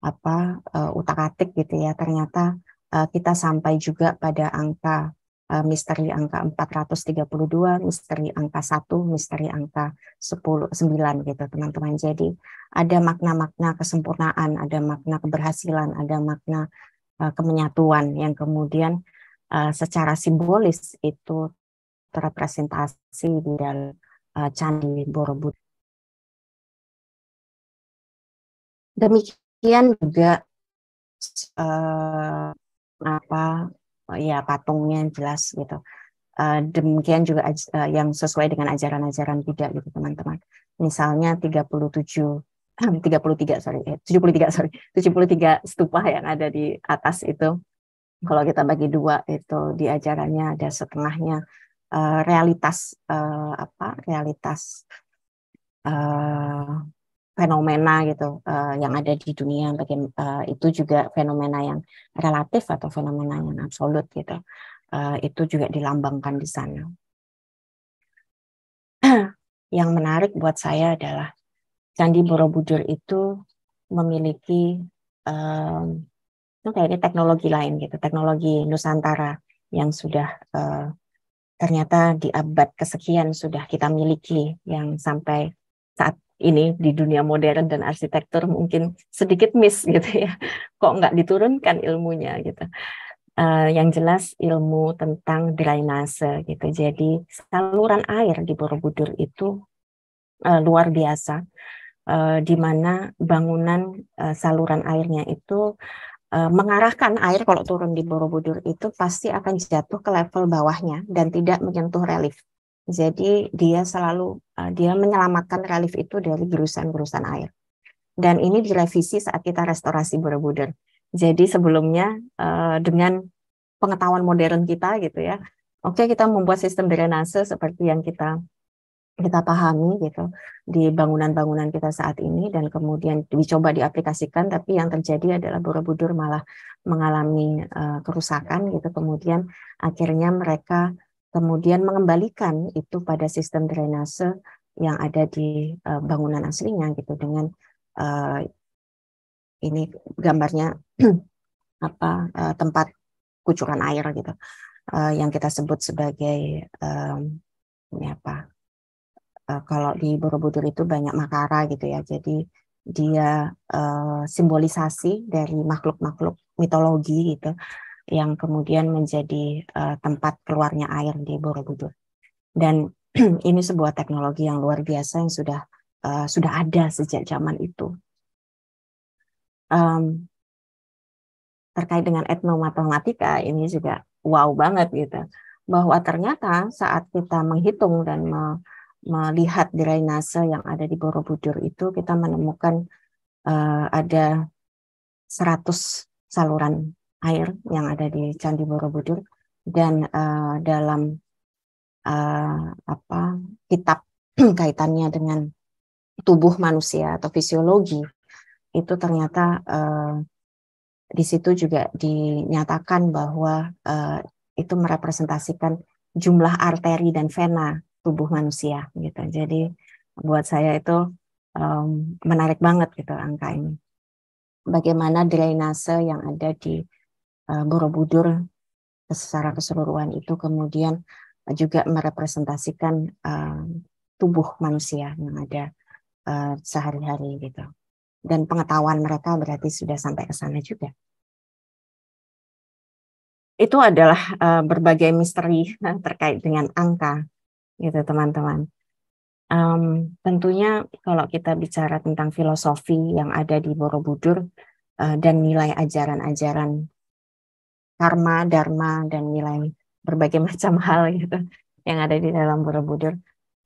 apa uh, eh, utak-atik gitu ya ternyata uh, kita sampai juga pada angka uh, misteri angka 432, misteri angka 1, misteri angka 10 9 gitu teman-teman. Jadi ada makna-makna kesempurnaan, ada makna keberhasilan, ada makna uh, kemenyatuan yang kemudian uh, secara simbolis itu terrepresentasi di dalam Eh, candi Borobudur. Demikian juga uh, apa ya patungnya jelas gitu. Uh, demikian juga uh, yang sesuai dengan ajaran-ajaran tidak gitu teman-teman. Misalnya 37 33 sorry eh, 73 sorry 73 stupa yang ada di atas itu kalau kita bagi dua itu di ajarannya ada setengahnya uh, realitas uh, apa realitas uh, fenomena gitu uh, yang ada di dunia bagi, uh, itu juga fenomena yang relatif atau fenomena yang absolut gitu uh, itu juga dilambangkan di sana yang menarik buat saya adalah candi borobudur itu memiliki um, itu kayaknya teknologi lain gitu teknologi nusantara yang sudah uh, ternyata di abad kesekian sudah kita miliki yang sampai saat ini di dunia modern dan arsitektur mungkin sedikit miss gitu ya kok nggak diturunkan ilmunya gitu uh, yang jelas ilmu tentang drainase gitu jadi saluran air di Borobudur itu uh, luar biasa uh, di mana bangunan uh, saluran airnya itu Eh, mengarahkan air kalau turun di Borobudur itu pasti akan jatuh ke level bawahnya dan tidak menyentuh relief. Jadi dia selalu eh, dia menyelamatkan relief itu dari gerusan-gerusan air. Dan ini direvisi saat kita restorasi Borobudur. Jadi sebelumnya eh, dengan pengetahuan modern kita gitu ya, oke okay, kita membuat sistem drainase seperti yang kita kita pahami gitu di bangunan-bangunan kita saat ini dan kemudian dicoba diaplikasikan tapi yang terjadi adalah Borobudur malah mengalami uh, kerusakan gitu kemudian akhirnya mereka kemudian mengembalikan itu pada sistem drainase yang ada di uh, bangunan aslinya gitu dengan uh, ini gambarnya apa uh, tempat kucuran air gitu uh, yang kita sebut sebagai um, ini apa Eh, kalau di Borobudur itu banyak makara gitu ya. Jadi dia uh, simbolisasi dari makhluk-makhluk mitologi gitu yang kemudian menjadi uh, tempat keluarnya air di Borobudur. Dan ini sebuah teknologi yang luar biasa yang sudah uh, sudah ada sejak zaman itu. Um, terkait dengan etnomatematika ini juga wow banget gitu bahwa ternyata saat kita menghitung dan me, melihat drainase yang ada di Borobudur itu kita menemukan uh, ada 100 saluran air yang ada di Candi Borobudur dan uh, dalam uh, apa kitab kaitannya dengan tubuh manusia atau fisiologi itu ternyata uh, di situ juga dinyatakan bahwa uh, itu merepresentasikan jumlah arteri dan vena tubuh manusia gitu. Jadi buat saya itu um, menarik banget gitu angka ini. Bagaimana drainase yang ada di uh, Borobudur secara keseluruhan itu kemudian juga merepresentasikan uh, tubuh manusia yang ada uh, sehari-hari gitu. Dan pengetahuan mereka berarti sudah sampai ke sana juga. Itu adalah uh, berbagai misteri terkait dengan angka gitu teman-teman. Um, tentunya kalau kita bicara tentang filosofi yang ada di Borobudur uh, dan nilai ajaran-ajaran karma, dharma, dan nilai berbagai macam hal gitu yang ada di dalam Borobudur.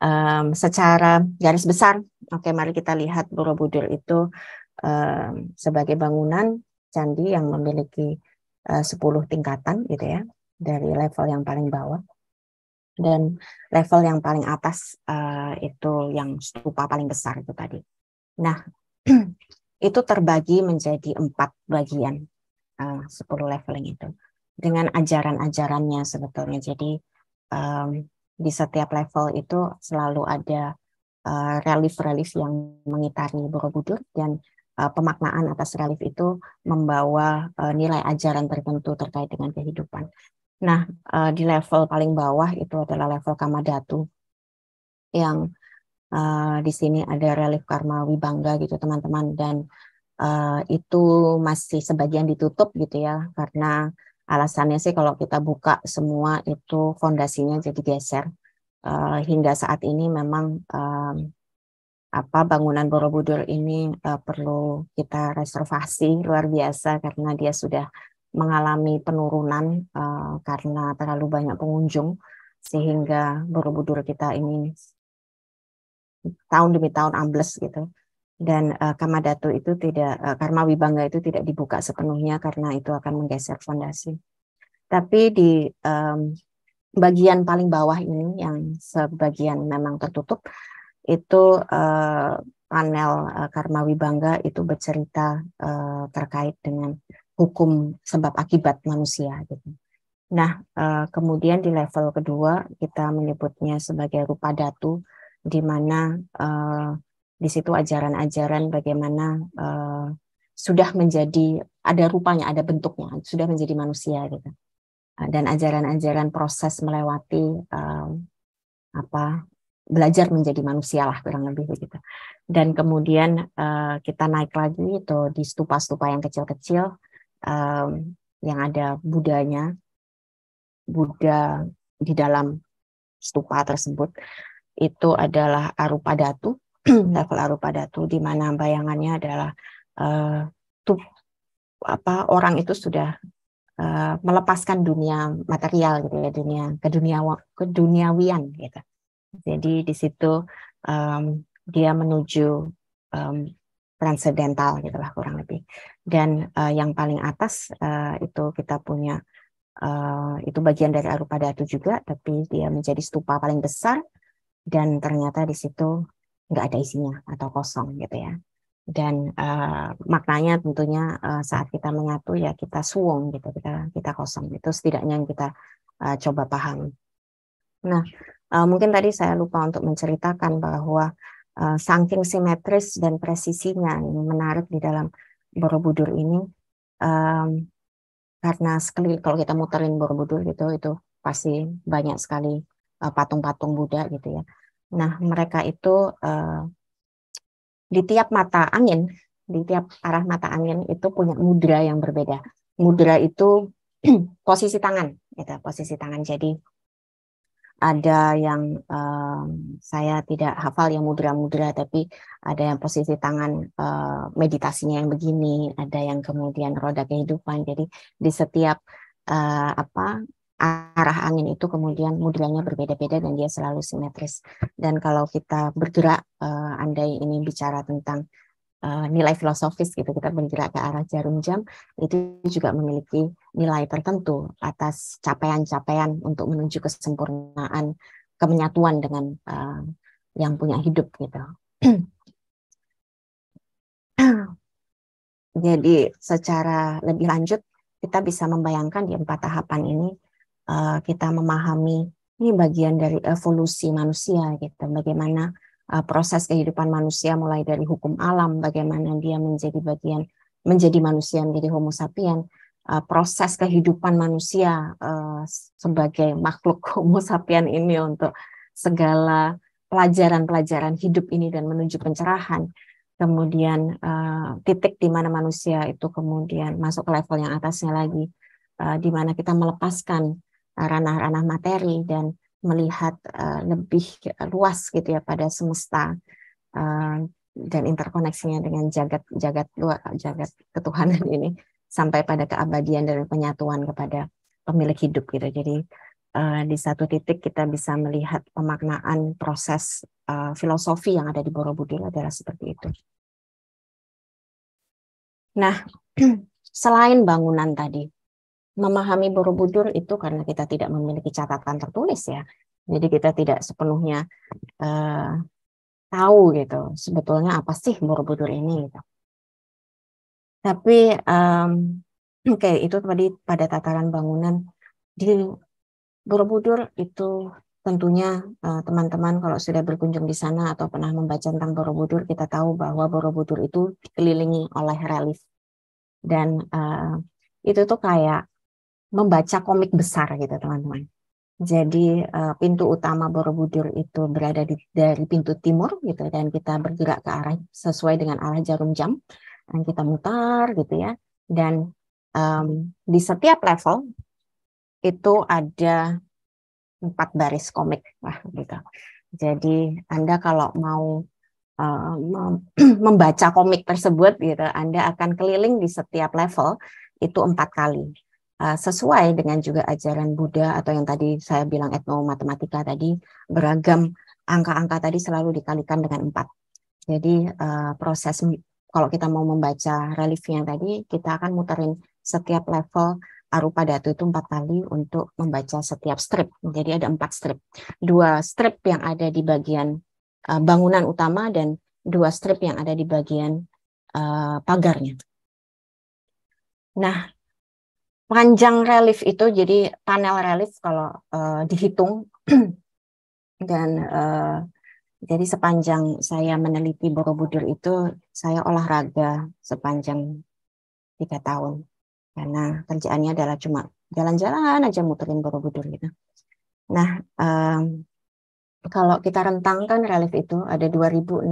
Um, secara garis besar, oke okay, mari kita lihat Borobudur itu um, sebagai bangunan candi yang memiliki eh, uh, 10 tingkatan gitu ya dari level yang paling bawah dan level yang paling atas uh, itu yang stupa paling besar itu tadi. Nah, itu terbagi menjadi empat bagian eh, sepuluh 10 leveling itu dengan ajaran-ajarannya sebetulnya. Jadi um, di setiap level itu selalu ada relief eh, relief-relief yang mengitari Borobudur dan uh, pemaknaan atas relief itu membawa uh, nilai ajaran tertentu terkait dengan kehidupan. Nah, uh, di level paling bawah itu adalah level Kamadatu yang uh, di sini ada relief karma wibangga gitu teman-teman dan uh, itu masih sebagian ditutup gitu ya karena alasannya sih kalau kita buka semua itu fondasinya jadi geser uh, hingga saat ini memang um, apa bangunan Borobudur ini uh, perlu kita reservasi luar biasa karena dia sudah mengalami penurunan uh, karena terlalu banyak pengunjung sehingga Borobudur kita ini tahun demi tahun ambles gitu dan uh, eh, Kamadatu itu tidak uh, Karma Wibangga itu tidak dibuka sepenuhnya karena itu akan menggeser fondasi. Tapi di um, bagian paling bawah ini yang sebagian memang tertutup itu uh, panel uh, Karma Wibangga itu bercerita uh, terkait dengan hukum sebab akibat manusia gitu. Nah, eh, kemudian di level kedua kita menyebutnya sebagai rupa datu di mana eh, di situ ajaran-ajaran bagaimana eh, sudah menjadi ada rupanya, ada bentuknya, sudah menjadi manusia gitu. Dan ajaran-ajaran proses melewati apa belajar menjadi manusialah kurang lebih begitu. Dan kemudian kita naik lagi itu di stupa-stupa yang kecil-kecil um, yang ada Budanya, Buddha di dalam stupa tersebut itu adalah arupa datu, level arupa datu di mana bayangannya adalah uh, eh, tuh apa orang itu sudah uh, melepaskan dunia material gitu ya dunia ke dunia dunia keduniawian gitu. Jadi di situ um, dia menuju um, transcendental gitulah kurang lebih dan uh, yang paling atas uh, itu kita punya uh, itu bagian dari arupa Datu juga tapi dia menjadi stupa paling besar dan ternyata di situ nggak ada isinya atau kosong gitu ya dan uh, maknanya tentunya uh, saat kita menyatu ya kita suwung gitu kita kita kosong itu setidaknya yang kita uh, coba paham. nah uh, mungkin tadi saya lupa untuk menceritakan bahwa uh, saking simetris dan presisinya yang menarik di dalam Borobudur ini um, karena sekali kalau kita muterin Borobudur gitu itu pasti banyak sekali eh, patung-patung uh, Buddha gitu ya. Nah mereka itu uh, di tiap mata angin, di tiap arah mata angin itu punya mudra yang berbeda. Mudra itu posisi tangan, gitu, posisi tangan. Jadi ada yang um, saya tidak hafal yang mudra-mudra tapi ada yang posisi tangan uh, meditasinya yang begini ada yang kemudian roda kehidupan jadi di setiap uh, apa arah angin itu kemudian mudranya berbeda-beda dan dia selalu simetris dan kalau kita bergerak uh, andai ini bicara tentang uh, nilai filosofis gitu kita bergerak ke arah jarum jam itu juga memiliki nilai tertentu atas capaian-capaian untuk menuju kesempurnaan kemenyatuan dengan uh, yang punya hidup gitu. Jadi secara lebih lanjut kita bisa membayangkan di empat tahapan ini uh, kita memahami ini bagian dari evolusi manusia gitu bagaimana uh, proses kehidupan manusia mulai dari hukum alam bagaimana dia menjadi bagian menjadi manusia menjadi homo sapien uh, eh, proses kehidupan manusia uh, sebagai makhluk homo sapien ini untuk segala pelajaran-pelajaran hidup ini dan menuju pencerahan kemudian uh, titik di mana manusia itu kemudian masuk ke level yang atasnya lagi uh, di mana kita melepaskan ranah-ranah materi dan melihat uh, lebih eh, luas gitu ya pada semesta uh, dan interkoneksinya dengan jagat jagat luar jagat ketuhanan ini sampai pada keabadian dan penyatuan kepada pemilik hidup gitu. Jadi uh, di satu titik kita bisa melihat pemaknaan proses uh, filosofi yang ada di Borobudur adalah seperti itu. Nah, selain bangunan tadi, memahami Borobudur itu karena kita tidak memiliki catatan tertulis ya. Jadi kita tidak sepenuhnya uh, tahu gitu sebetulnya apa sih Borobudur ini gitu. Tapi um, oke okay, itu tadi pada tataran bangunan di Borobudur itu tentunya eh, teman-teman uh, kalau sudah berkunjung di sana atau pernah membaca tentang Borobudur kita tahu bahwa Borobudur itu dikelilingi oleh relief dan uh, itu tuh kayak membaca komik besar gitu teman-teman. Jadi eh, pintu utama Borobudur itu berada di, dari pintu timur gitu dan kita bergerak ke arah sesuai dengan arah jarum jam dan kita mutar gitu ya dan um, di setiap level itu ada empat baris komik lah gitu. Jadi Anda kalau mau uh, membaca komik tersebut gitu Anda akan keliling di setiap level itu empat kali Eh, sesuai dengan juga ajaran Buddha atau yang tadi saya bilang etnomatematika tadi beragam angka-angka tadi selalu dikalikan dengan empat. Jadi uh, proses kalau kita mau membaca reliefnya tadi kita akan muterin setiap level arupa datu itu empat kali untuk membaca setiap strip. Jadi ada empat strip, dua strip yang ada di bagian uh, bangunan utama dan dua strip yang ada di bagian uh, pagarnya. Nah, panjang relief itu jadi panel relief kalau uh, dihitung dan uh, jadi sepanjang saya meneliti Borobudur itu saya olahraga sepanjang tiga tahun karena kerjaannya adalah cuma jalan-jalan aja muterin Borobudur gitu. Nah, um, kalau kita rentangkan relief itu ada 2.672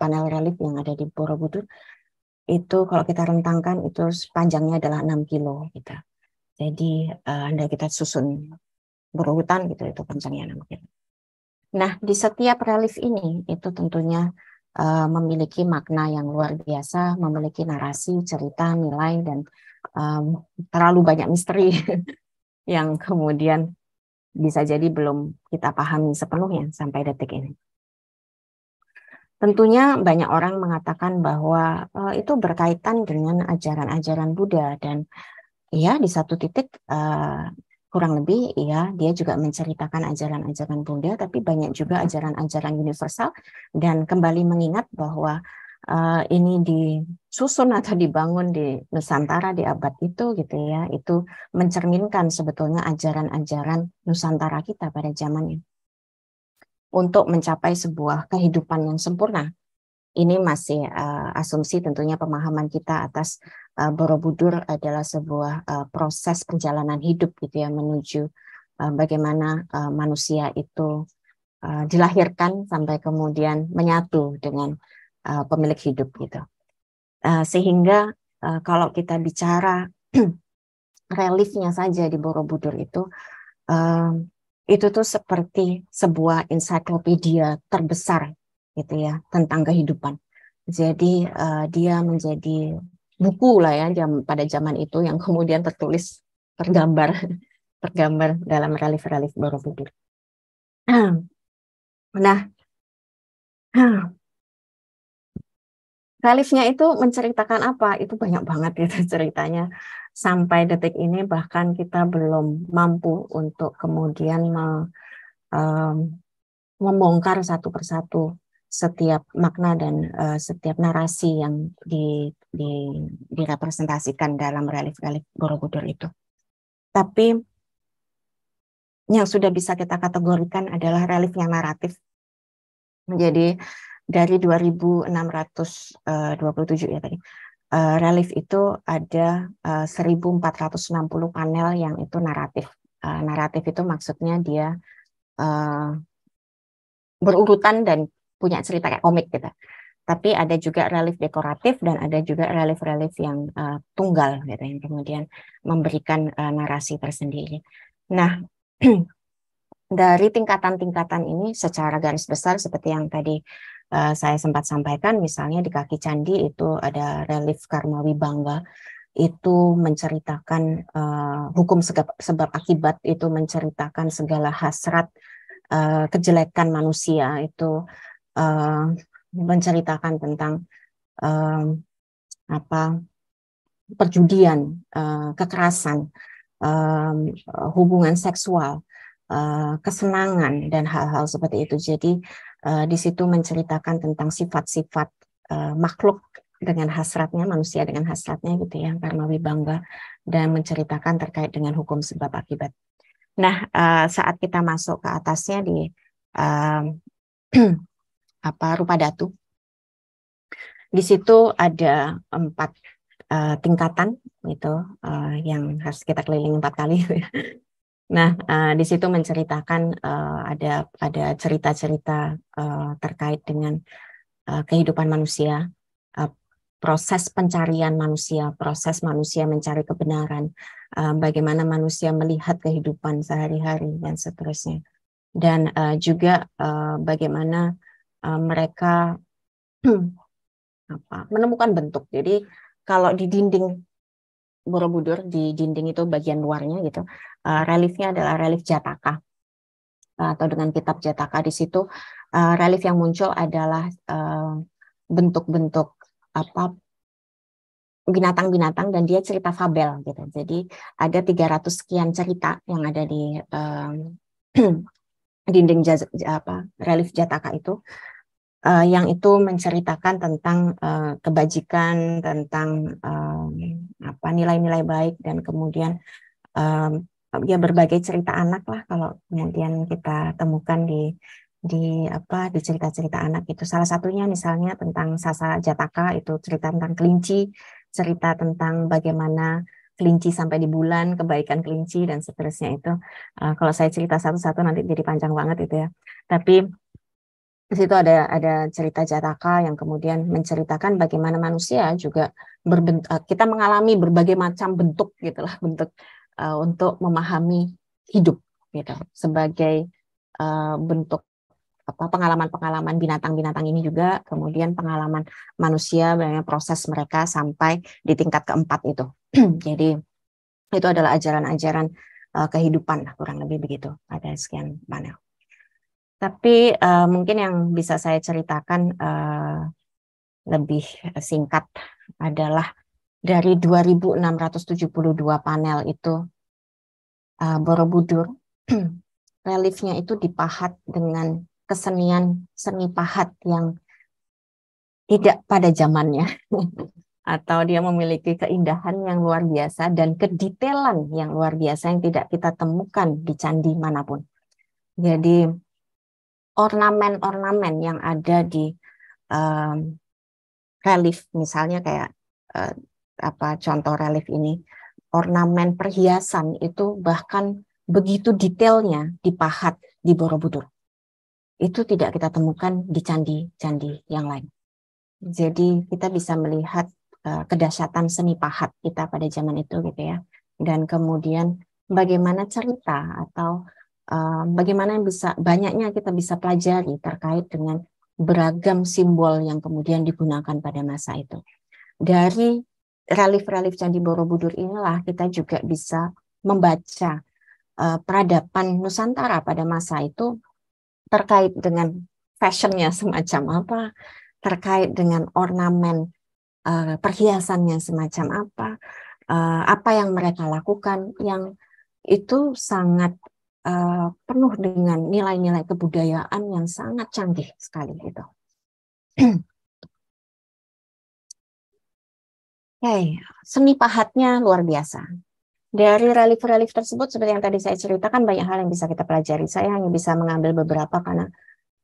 panel relief yang ada di Borobudur itu kalau kita rentangkan itu panjangnya adalah 6 kilo gitu. Jadi uh, Anda kita susun berurutan gitu itu panjangnya 6 kilo. Nah, di setiap relief ini itu tentunya uh, memiliki makna yang luar biasa, memiliki narasi, cerita, nilai dan um, terlalu banyak misteri yang kemudian bisa jadi belum kita pahami sepenuhnya sampai detik ini. Tentunya banyak orang mengatakan bahwa e, itu berkaitan dengan ajaran-ajaran Buddha dan ya di satu titik e, kurang lebih ya dia juga menceritakan ajaran-ajaran Buddha tapi banyak juga ajaran-ajaran universal dan kembali mengingat bahwa e, ini disusun atau dibangun di Nusantara di abad itu gitu ya itu mencerminkan sebetulnya ajaran-ajaran Nusantara kita pada zamannya untuk mencapai sebuah kehidupan yang sempurna. Ini masih uh, asumsi tentunya pemahaman kita atas uh, Borobudur adalah sebuah uh, proses perjalanan hidup gitu ya menuju uh, bagaimana uh, manusia itu uh, dilahirkan sampai kemudian menyatu dengan uh, pemilik hidup gitu. Uh, sehingga uh, kalau kita bicara reliefnya saja di Borobudur itu uh, itu tuh seperti sebuah ensiklopedia terbesar gitu ya tentang kehidupan. Jadi uh, dia menjadi buku lah ya jam, pada zaman itu yang kemudian tertulis tergambar tergambar dalam relief-relief Borobudur. Nah, reliefnya itu menceritakan apa? Itu banyak banget gitu ceritanya sampai detik ini bahkan kita belum mampu untuk kemudian me, um, membongkar satu persatu setiap makna dan uh, setiap narasi yang di, di, direpresentasikan dalam relief-relief Borobudur itu. Tapi yang sudah bisa kita kategorikan adalah relief yang naratif. Menjadi dari 2627 eh, ya tadi uh, relief itu ada eh, uh, 1460 panel yang itu naratif. Uh, naratif itu maksudnya dia uh, berurutan dan punya cerita kayak komik gitu. Tapi ada juga relief dekoratif dan ada juga relief-relief yang uh, tunggal gitu yang kemudian memberikan uh, narasi tersendiri. Nah, dari tingkatan-tingkatan ini secara garis besar seperti yang tadi Eh, saya sempat sampaikan misalnya di kaki candi itu ada relief karma Bangga itu menceritakan uh, hukum sebab, sebab akibat itu menceritakan segala hasrat uh, kejelekan manusia itu uh, menceritakan tentang uh, apa perjudian uh, kekerasan uh, hubungan seksual uh, kesenangan dan hal-hal seperti itu jadi Eh, di situ menceritakan tentang sifat-sifat uh, makhluk dengan hasratnya, manusia dengan hasratnya gitu ya, karena Bangga, dan menceritakan terkait dengan hukum sebab akibat. Nah, uh, saat kita masuk ke atasnya di uh, apa rupa datu, di situ ada empat uh, tingkatan gitu uh, yang harus kita keliling empat kali Nah, uh, di situ menceritakan uh, ada ada cerita-cerita uh, terkait dengan uh, kehidupan manusia, uh, proses pencarian manusia, proses manusia mencari kebenaran, uh, bagaimana manusia melihat kehidupan sehari-hari dan seterusnya, dan uh, juga uh, bagaimana uh, mereka apa, menemukan bentuk. Jadi kalau di dinding Borobudur di dinding itu bagian luarnya gitu uh, reliefnya adalah relief jataka eh, atau dengan kitab jataka di situ eh, relief yang muncul adalah bentuk-bentuk apa binatang-binatang dan dia cerita fabel gitu. Jadi ada 300 sekian cerita yang ada di dinding jaz, apa relief jataka itu uh, yang itu menceritakan tentang uh, kebajikan, tentang um, apa nilai-nilai baik dan kemudian um, ya berbagai cerita anak lah kalau kemudian kita temukan di di apa di cerita-cerita anak itu salah satunya misalnya tentang Sasa Jataka itu cerita tentang kelinci cerita tentang bagaimana kelinci sampai di bulan kebaikan kelinci dan seterusnya itu uh, kalau saya cerita satu-satu nanti jadi panjang banget itu ya tapi di situ ada ada cerita Jataka yang kemudian menceritakan bagaimana manusia juga berbentuk eh, kita mengalami berbagai macam bentuk gitulah bentuk uh, untuk memahami hidup gitu sebagai uh, bentuk apa pengalaman-pengalaman binatang-binatang ini juga kemudian pengalaman manusia banyak proses mereka sampai di tingkat keempat itu jadi itu adalah ajaran-ajaran uh, kehidupan kurang lebih begitu Ada sekian panel tapi uh, mungkin yang bisa saya ceritakan uh, lebih singkat adalah dari 2.672 panel itu uh, Borobudur reliefnya itu dipahat dengan kesenian seni pahat yang tidak pada zamannya atau dia memiliki keindahan yang luar biasa dan kedetailan yang luar biasa yang tidak kita temukan di candi manapun. Jadi ornamen-ornamen yang ada di um, relief misalnya kayak uh, apa contoh relief ini ornamen perhiasan itu bahkan begitu detailnya dipahat di Borobudur. Itu tidak kita temukan di candi-candi yang lain. Jadi kita bisa melihat uh, kedahsyatan seni pahat kita pada zaman itu gitu ya. Dan kemudian bagaimana cerita atau uh, bagaimana yang bisa banyaknya kita bisa pelajari terkait dengan beragam simbol yang kemudian digunakan pada masa itu. Dari relief-relief Candi Borobudur inilah kita juga bisa membaca uh, peradaban Nusantara pada masa itu terkait dengan fashionnya semacam apa, terkait dengan ornamen uh, perhiasannya semacam apa, uh, apa yang mereka lakukan yang itu sangat uh, penuh dengan nilai-nilai kebudayaan yang sangat canggih sekali gitu. Hey, seni pahatnya luar biasa. Dari relief-relief tersebut, seperti yang tadi saya ceritakan, banyak hal yang bisa kita pelajari. Saya hanya bisa mengambil beberapa karena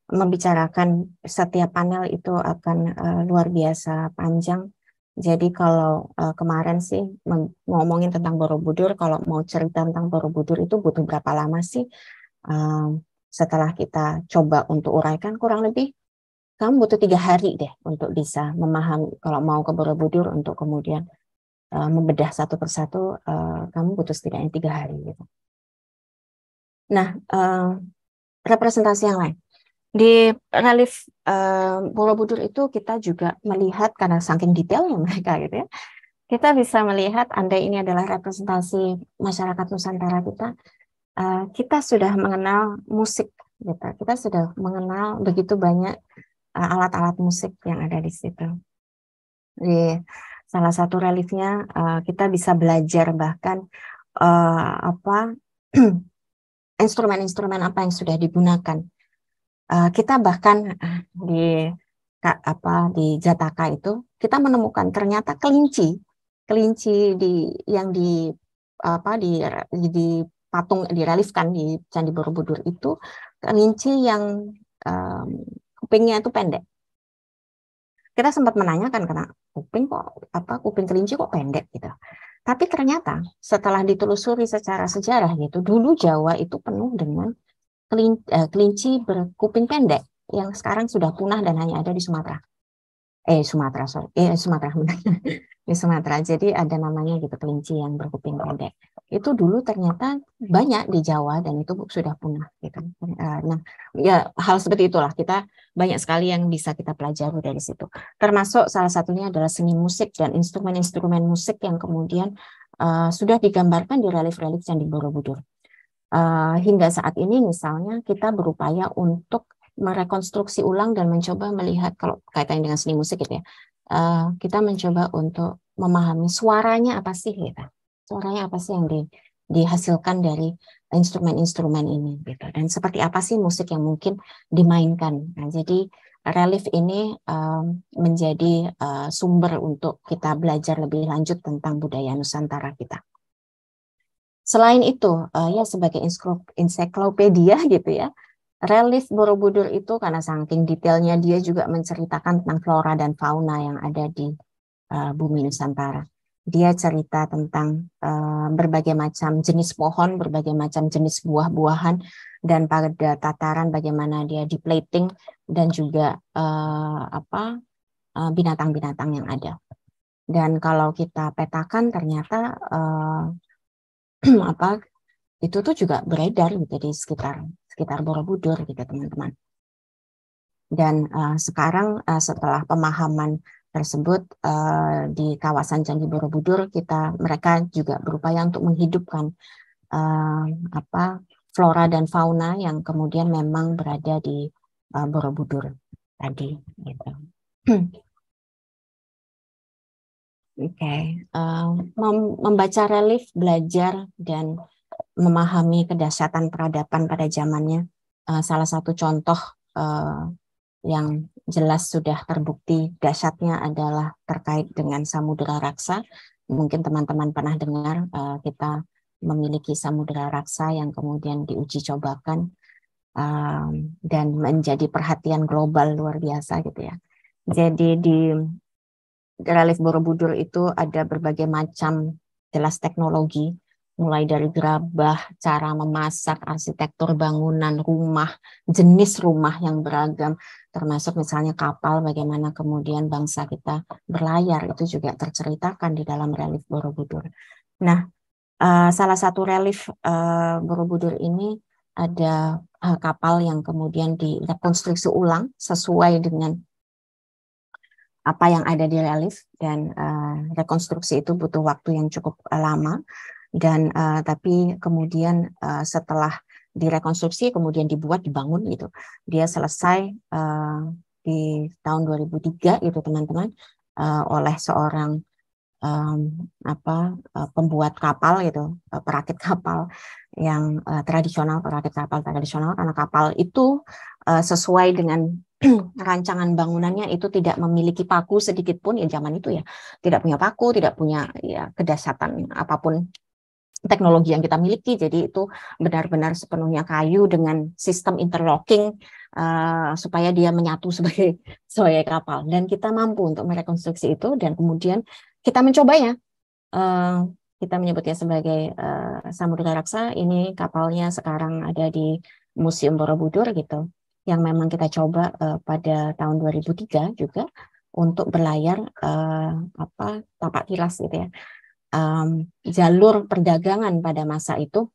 membicarakan setiap panel itu akan uh, luar biasa panjang. Jadi kalau uh, kemarin sih ngomongin tentang Borobudur, kalau mau cerita tentang Borobudur itu butuh berapa lama sih? Uh, setelah kita coba untuk uraikan kurang lebih kamu butuh tiga hari deh untuk bisa memahami kalau mau ke Borobudur untuk kemudian uh, membedah satu persatu uh, kamu butuh setidaknya tiga hari gitu. Nah uh, representasi yang lain di relief uh, Borobudur itu kita juga melihat karena saking detailnya mereka gitu ya kita bisa melihat andai ini adalah representasi masyarakat Nusantara kita uh, kita sudah mengenal musik gitu kita sudah mengenal begitu banyak Eh, alat-alat musik yang ada di situ. Di salah satu reliefnya uh, kita bisa belajar bahkan uh, apa instrumen-instrumen apa yang sudah digunakan. Uh, kita bahkan di apa di Jataka itu kita menemukan ternyata kelinci kelinci di yang di apa di di patung direlifkan di Candi Borobudur itu kelinci yang um, kupingnya itu pendek. Kita sempat menanyakan karena kuping kok apa kuping kelinci kok pendek gitu. Tapi ternyata setelah ditelusuri secara sejarah gitu, dulu Jawa itu penuh dengan kelinci, eh, kelinci berkuping pendek yang sekarang sudah punah dan hanya ada di Sumatera. Eh Sumatera sorry, eh Sumatera di Sumatera. Jadi ada namanya gitu kelinci yang berkuping pendek. Itu dulu ternyata banyak di Jawa dan itu sudah punah gitu. Eh, nah, ya hal seperti itulah kita banyak sekali yang bisa kita pelajari dari situ. Termasuk salah satunya adalah seni musik dan instrumen-instrumen musik yang kemudian uh, sudah digambarkan di relief-relief yang di Borobudur. Uh, hingga saat ini misalnya kita berupaya untuk merekonstruksi ulang dan mencoba melihat kalau kaitannya dengan seni musik gitu ya eh, kita mencoba untuk memahami suaranya apa sih gitu suaranya apa sih yang di, dihasilkan dari instrumen-instrumen ini gitu dan seperti apa sih musik yang mungkin dimainkan nah, jadi relief ini um, menjadi uh, sumber untuk kita belajar lebih lanjut tentang budaya Nusantara kita. Selain itu, uh, ya sebagai ensiklopedia gitu ya, Relief Borobudur itu karena saking detailnya dia juga menceritakan tentang flora dan fauna yang ada di uh, bumi Nusantara. Dia cerita tentang uh, berbagai macam jenis pohon, berbagai macam jenis buah-buahan, dan pada tataran bagaimana dia di plating dan juga uh, apa binatang binatang-binatang yang ada. Dan kalau kita petakan ternyata uh, apa itu tuh juga beredar gitu di sekitar sekitar Borobudur gitu teman-teman. Dan uh, sekarang uh, setelah pemahaman tersebut uh, di kawasan Candi Borobudur kita mereka juga berupaya untuk menghidupkan uh, apa flora dan fauna yang kemudian memang berada di uh, Borobudur tadi gitu. Oke, okay. uh, membaca relief, belajar dan memahami kedahsyatan peradaban pada zamannya. Uh, salah satu contoh uh, yang jelas sudah terbukti dahsyatnya adalah terkait dengan samudera raksa. Mungkin teman-teman pernah dengar uh, kita memiliki samudera raksa yang kemudian diuji cobakan uh, dan menjadi perhatian global luar biasa gitu ya. Jadi di relief Borobudur itu ada berbagai macam jelas teknologi mulai dari gerabah, cara memasak, arsitektur bangunan rumah, jenis rumah yang beragam, termasuk misalnya kapal, bagaimana kemudian bangsa kita berlayar, itu juga terceritakan di dalam relief Borobudur. Nah, eh, salah satu relief eh, Borobudur ini ada eh, kapal yang kemudian direkonstruksi ulang sesuai dengan apa yang ada di relief dan uh, rekonstruksi itu butuh waktu yang cukup uh, lama dan uh, tapi kemudian uh, setelah direkonstruksi kemudian dibuat dibangun gitu dia selesai uh, di tahun 2003 gitu teman-teman uh, oleh seorang um, apa uh, pembuat kapal gitu uh, perakit kapal yang uh, tradisional perakit kapal tradisional karena kapal itu uh, sesuai dengan rancangan bangunannya itu tidak memiliki paku sedikit pun ya zaman itu ya tidak punya paku tidak punya ya kedasatan apapun teknologi yang kita miliki. Jadi itu benar-benar sepenuhnya kayu dengan sistem interlocking uh, supaya dia menyatu sebagai sebagai kapal. Dan kita mampu untuk merekonstruksi itu dan kemudian kita mencobanya. Uh, kita menyebutnya sebagai uh, Samudra Raksa. Ini kapalnya sekarang ada di Museum Borobudur gitu. Yang memang kita coba uh, pada tahun 2003 juga untuk berlayar uh, apa tapak tilas gitu ya um, jalur perdagangan pada masa itu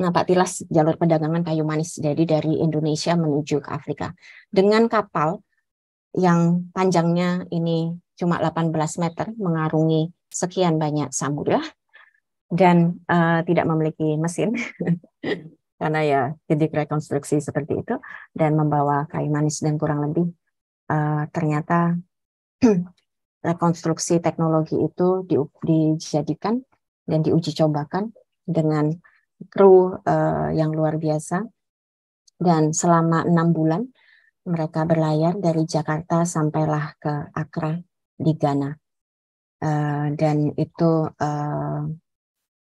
nah, Pak tilas jalur perdagangan kayu manis jadi dari Indonesia menuju ke Afrika dengan kapal yang panjangnya ini cuma 18 meter mengarungi sekian banyak samudra dan uh, tidak memiliki mesin karena ya jadi rekonstruksi seperti itu dan membawa kayu manis dan kurang lebih uh, ternyata rekonstruksi teknologi itu di, dijadikan dan diuji cobakan dengan kru uh, yang luar biasa dan selama enam bulan mereka berlayar dari Jakarta sampailah ke Accra di Ghana uh, dan itu uh,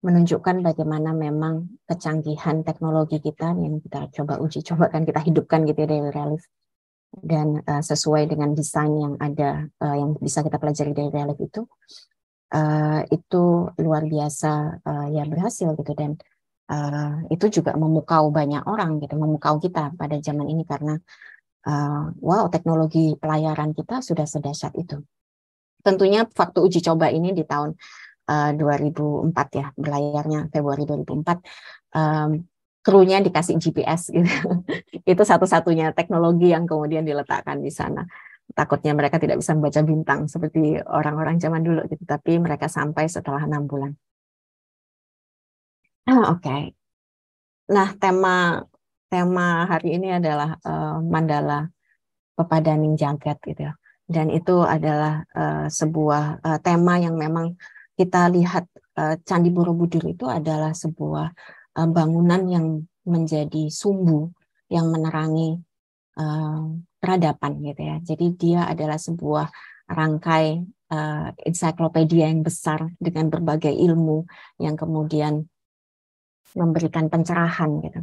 menunjukkan bagaimana memang kecanggihan teknologi kita yang kita coba uji cobakan kita hidupkan gitu ya dari realis dan uh, sesuai dengan desain yang ada uh, yang bisa kita pelajari dari relief itu uh, itu luar biasa uh, ya berhasil gitu dan uh, itu juga memukau banyak orang gitu memukau kita pada zaman ini karena uh, wow teknologi pelayaran kita sudah sedahsyat itu tentunya waktu uji coba ini di tahun uh, 2004 ya berlayarnya Februari 2004 um, krunya dikasih GPS gitu. itu satu-satunya teknologi yang kemudian diletakkan di sana. Takutnya mereka tidak bisa membaca bintang seperti orang-orang zaman dulu gitu, tapi mereka sampai setelah enam bulan. Oh, Oke. Okay. Nah, tema tema hari ini adalah uh, mandala pepadaning jagat gitu ya. Dan itu adalah uh, sebuah uh, tema yang memang kita lihat uh, Candi Borobudur itu adalah sebuah uh, bangunan yang menjadi sumbu yang menerangi uh, peradaban gitu ya. Jadi dia adalah sebuah rangkai uh, ensiklopedia yang besar dengan berbagai ilmu yang kemudian memberikan pencerahan gitu.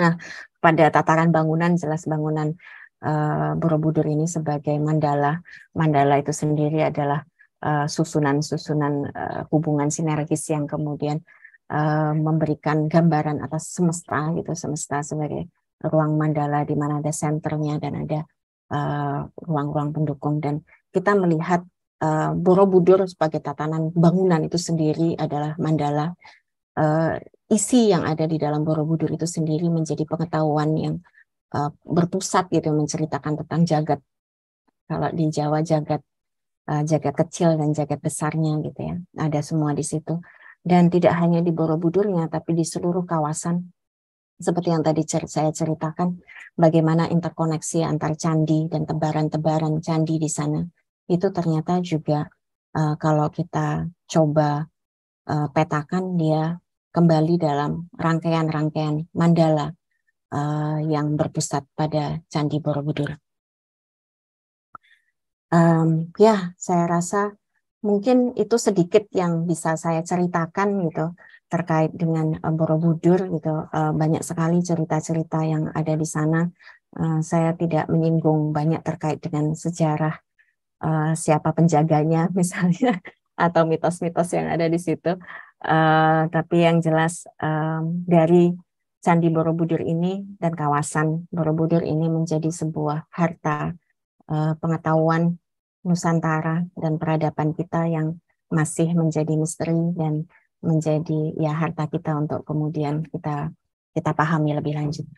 Nah, pada tataran bangunan jelas bangunan uh, Borobudur ini sebagai mandala. Mandala itu sendiri adalah susunan-susunan uh, uh, hubungan sinergis yang kemudian Eh, memberikan gambaran atas semesta gitu semesta sebagai ruang mandala di mana ada senternya dan ada eh, ruang-ruang uh, pendukung dan kita melihat uh, Borobudur sebagai tatanan bangunan itu sendiri adalah mandala uh, isi yang ada di dalam Borobudur itu sendiri menjadi pengetahuan yang uh, berpusat gitu menceritakan tentang jagat kalau di Jawa jagat uh, jagat kecil dan jagat besarnya gitu ya ada semua di situ dan tidak hanya di Borobudurnya tapi di seluruh kawasan seperti yang tadi cer saya ceritakan bagaimana interkoneksi antar candi dan tebaran-tebaran candi di sana itu ternyata juga uh, kalau kita coba uh, petakan dia kembali dalam rangkaian-rangkaian mandala uh, yang berpusat pada candi Borobudur. Um, ya, saya rasa mungkin itu sedikit yang bisa saya ceritakan gitu terkait dengan eh, Borobudur gitu eh, banyak sekali cerita-cerita yang ada di sana eh, saya tidak menyinggung banyak terkait dengan sejarah siapa penjaganya misalnya atau mitos-mitos yang ada di situ tapi yang jelas dari Candi Borobudur ini dan kawasan Borobudur ini menjadi sebuah harta pengetahuan Nusantara dan peradaban kita yang masih menjadi misteri dan menjadi ya harta kita untuk kemudian kita kita pahami lebih lanjut.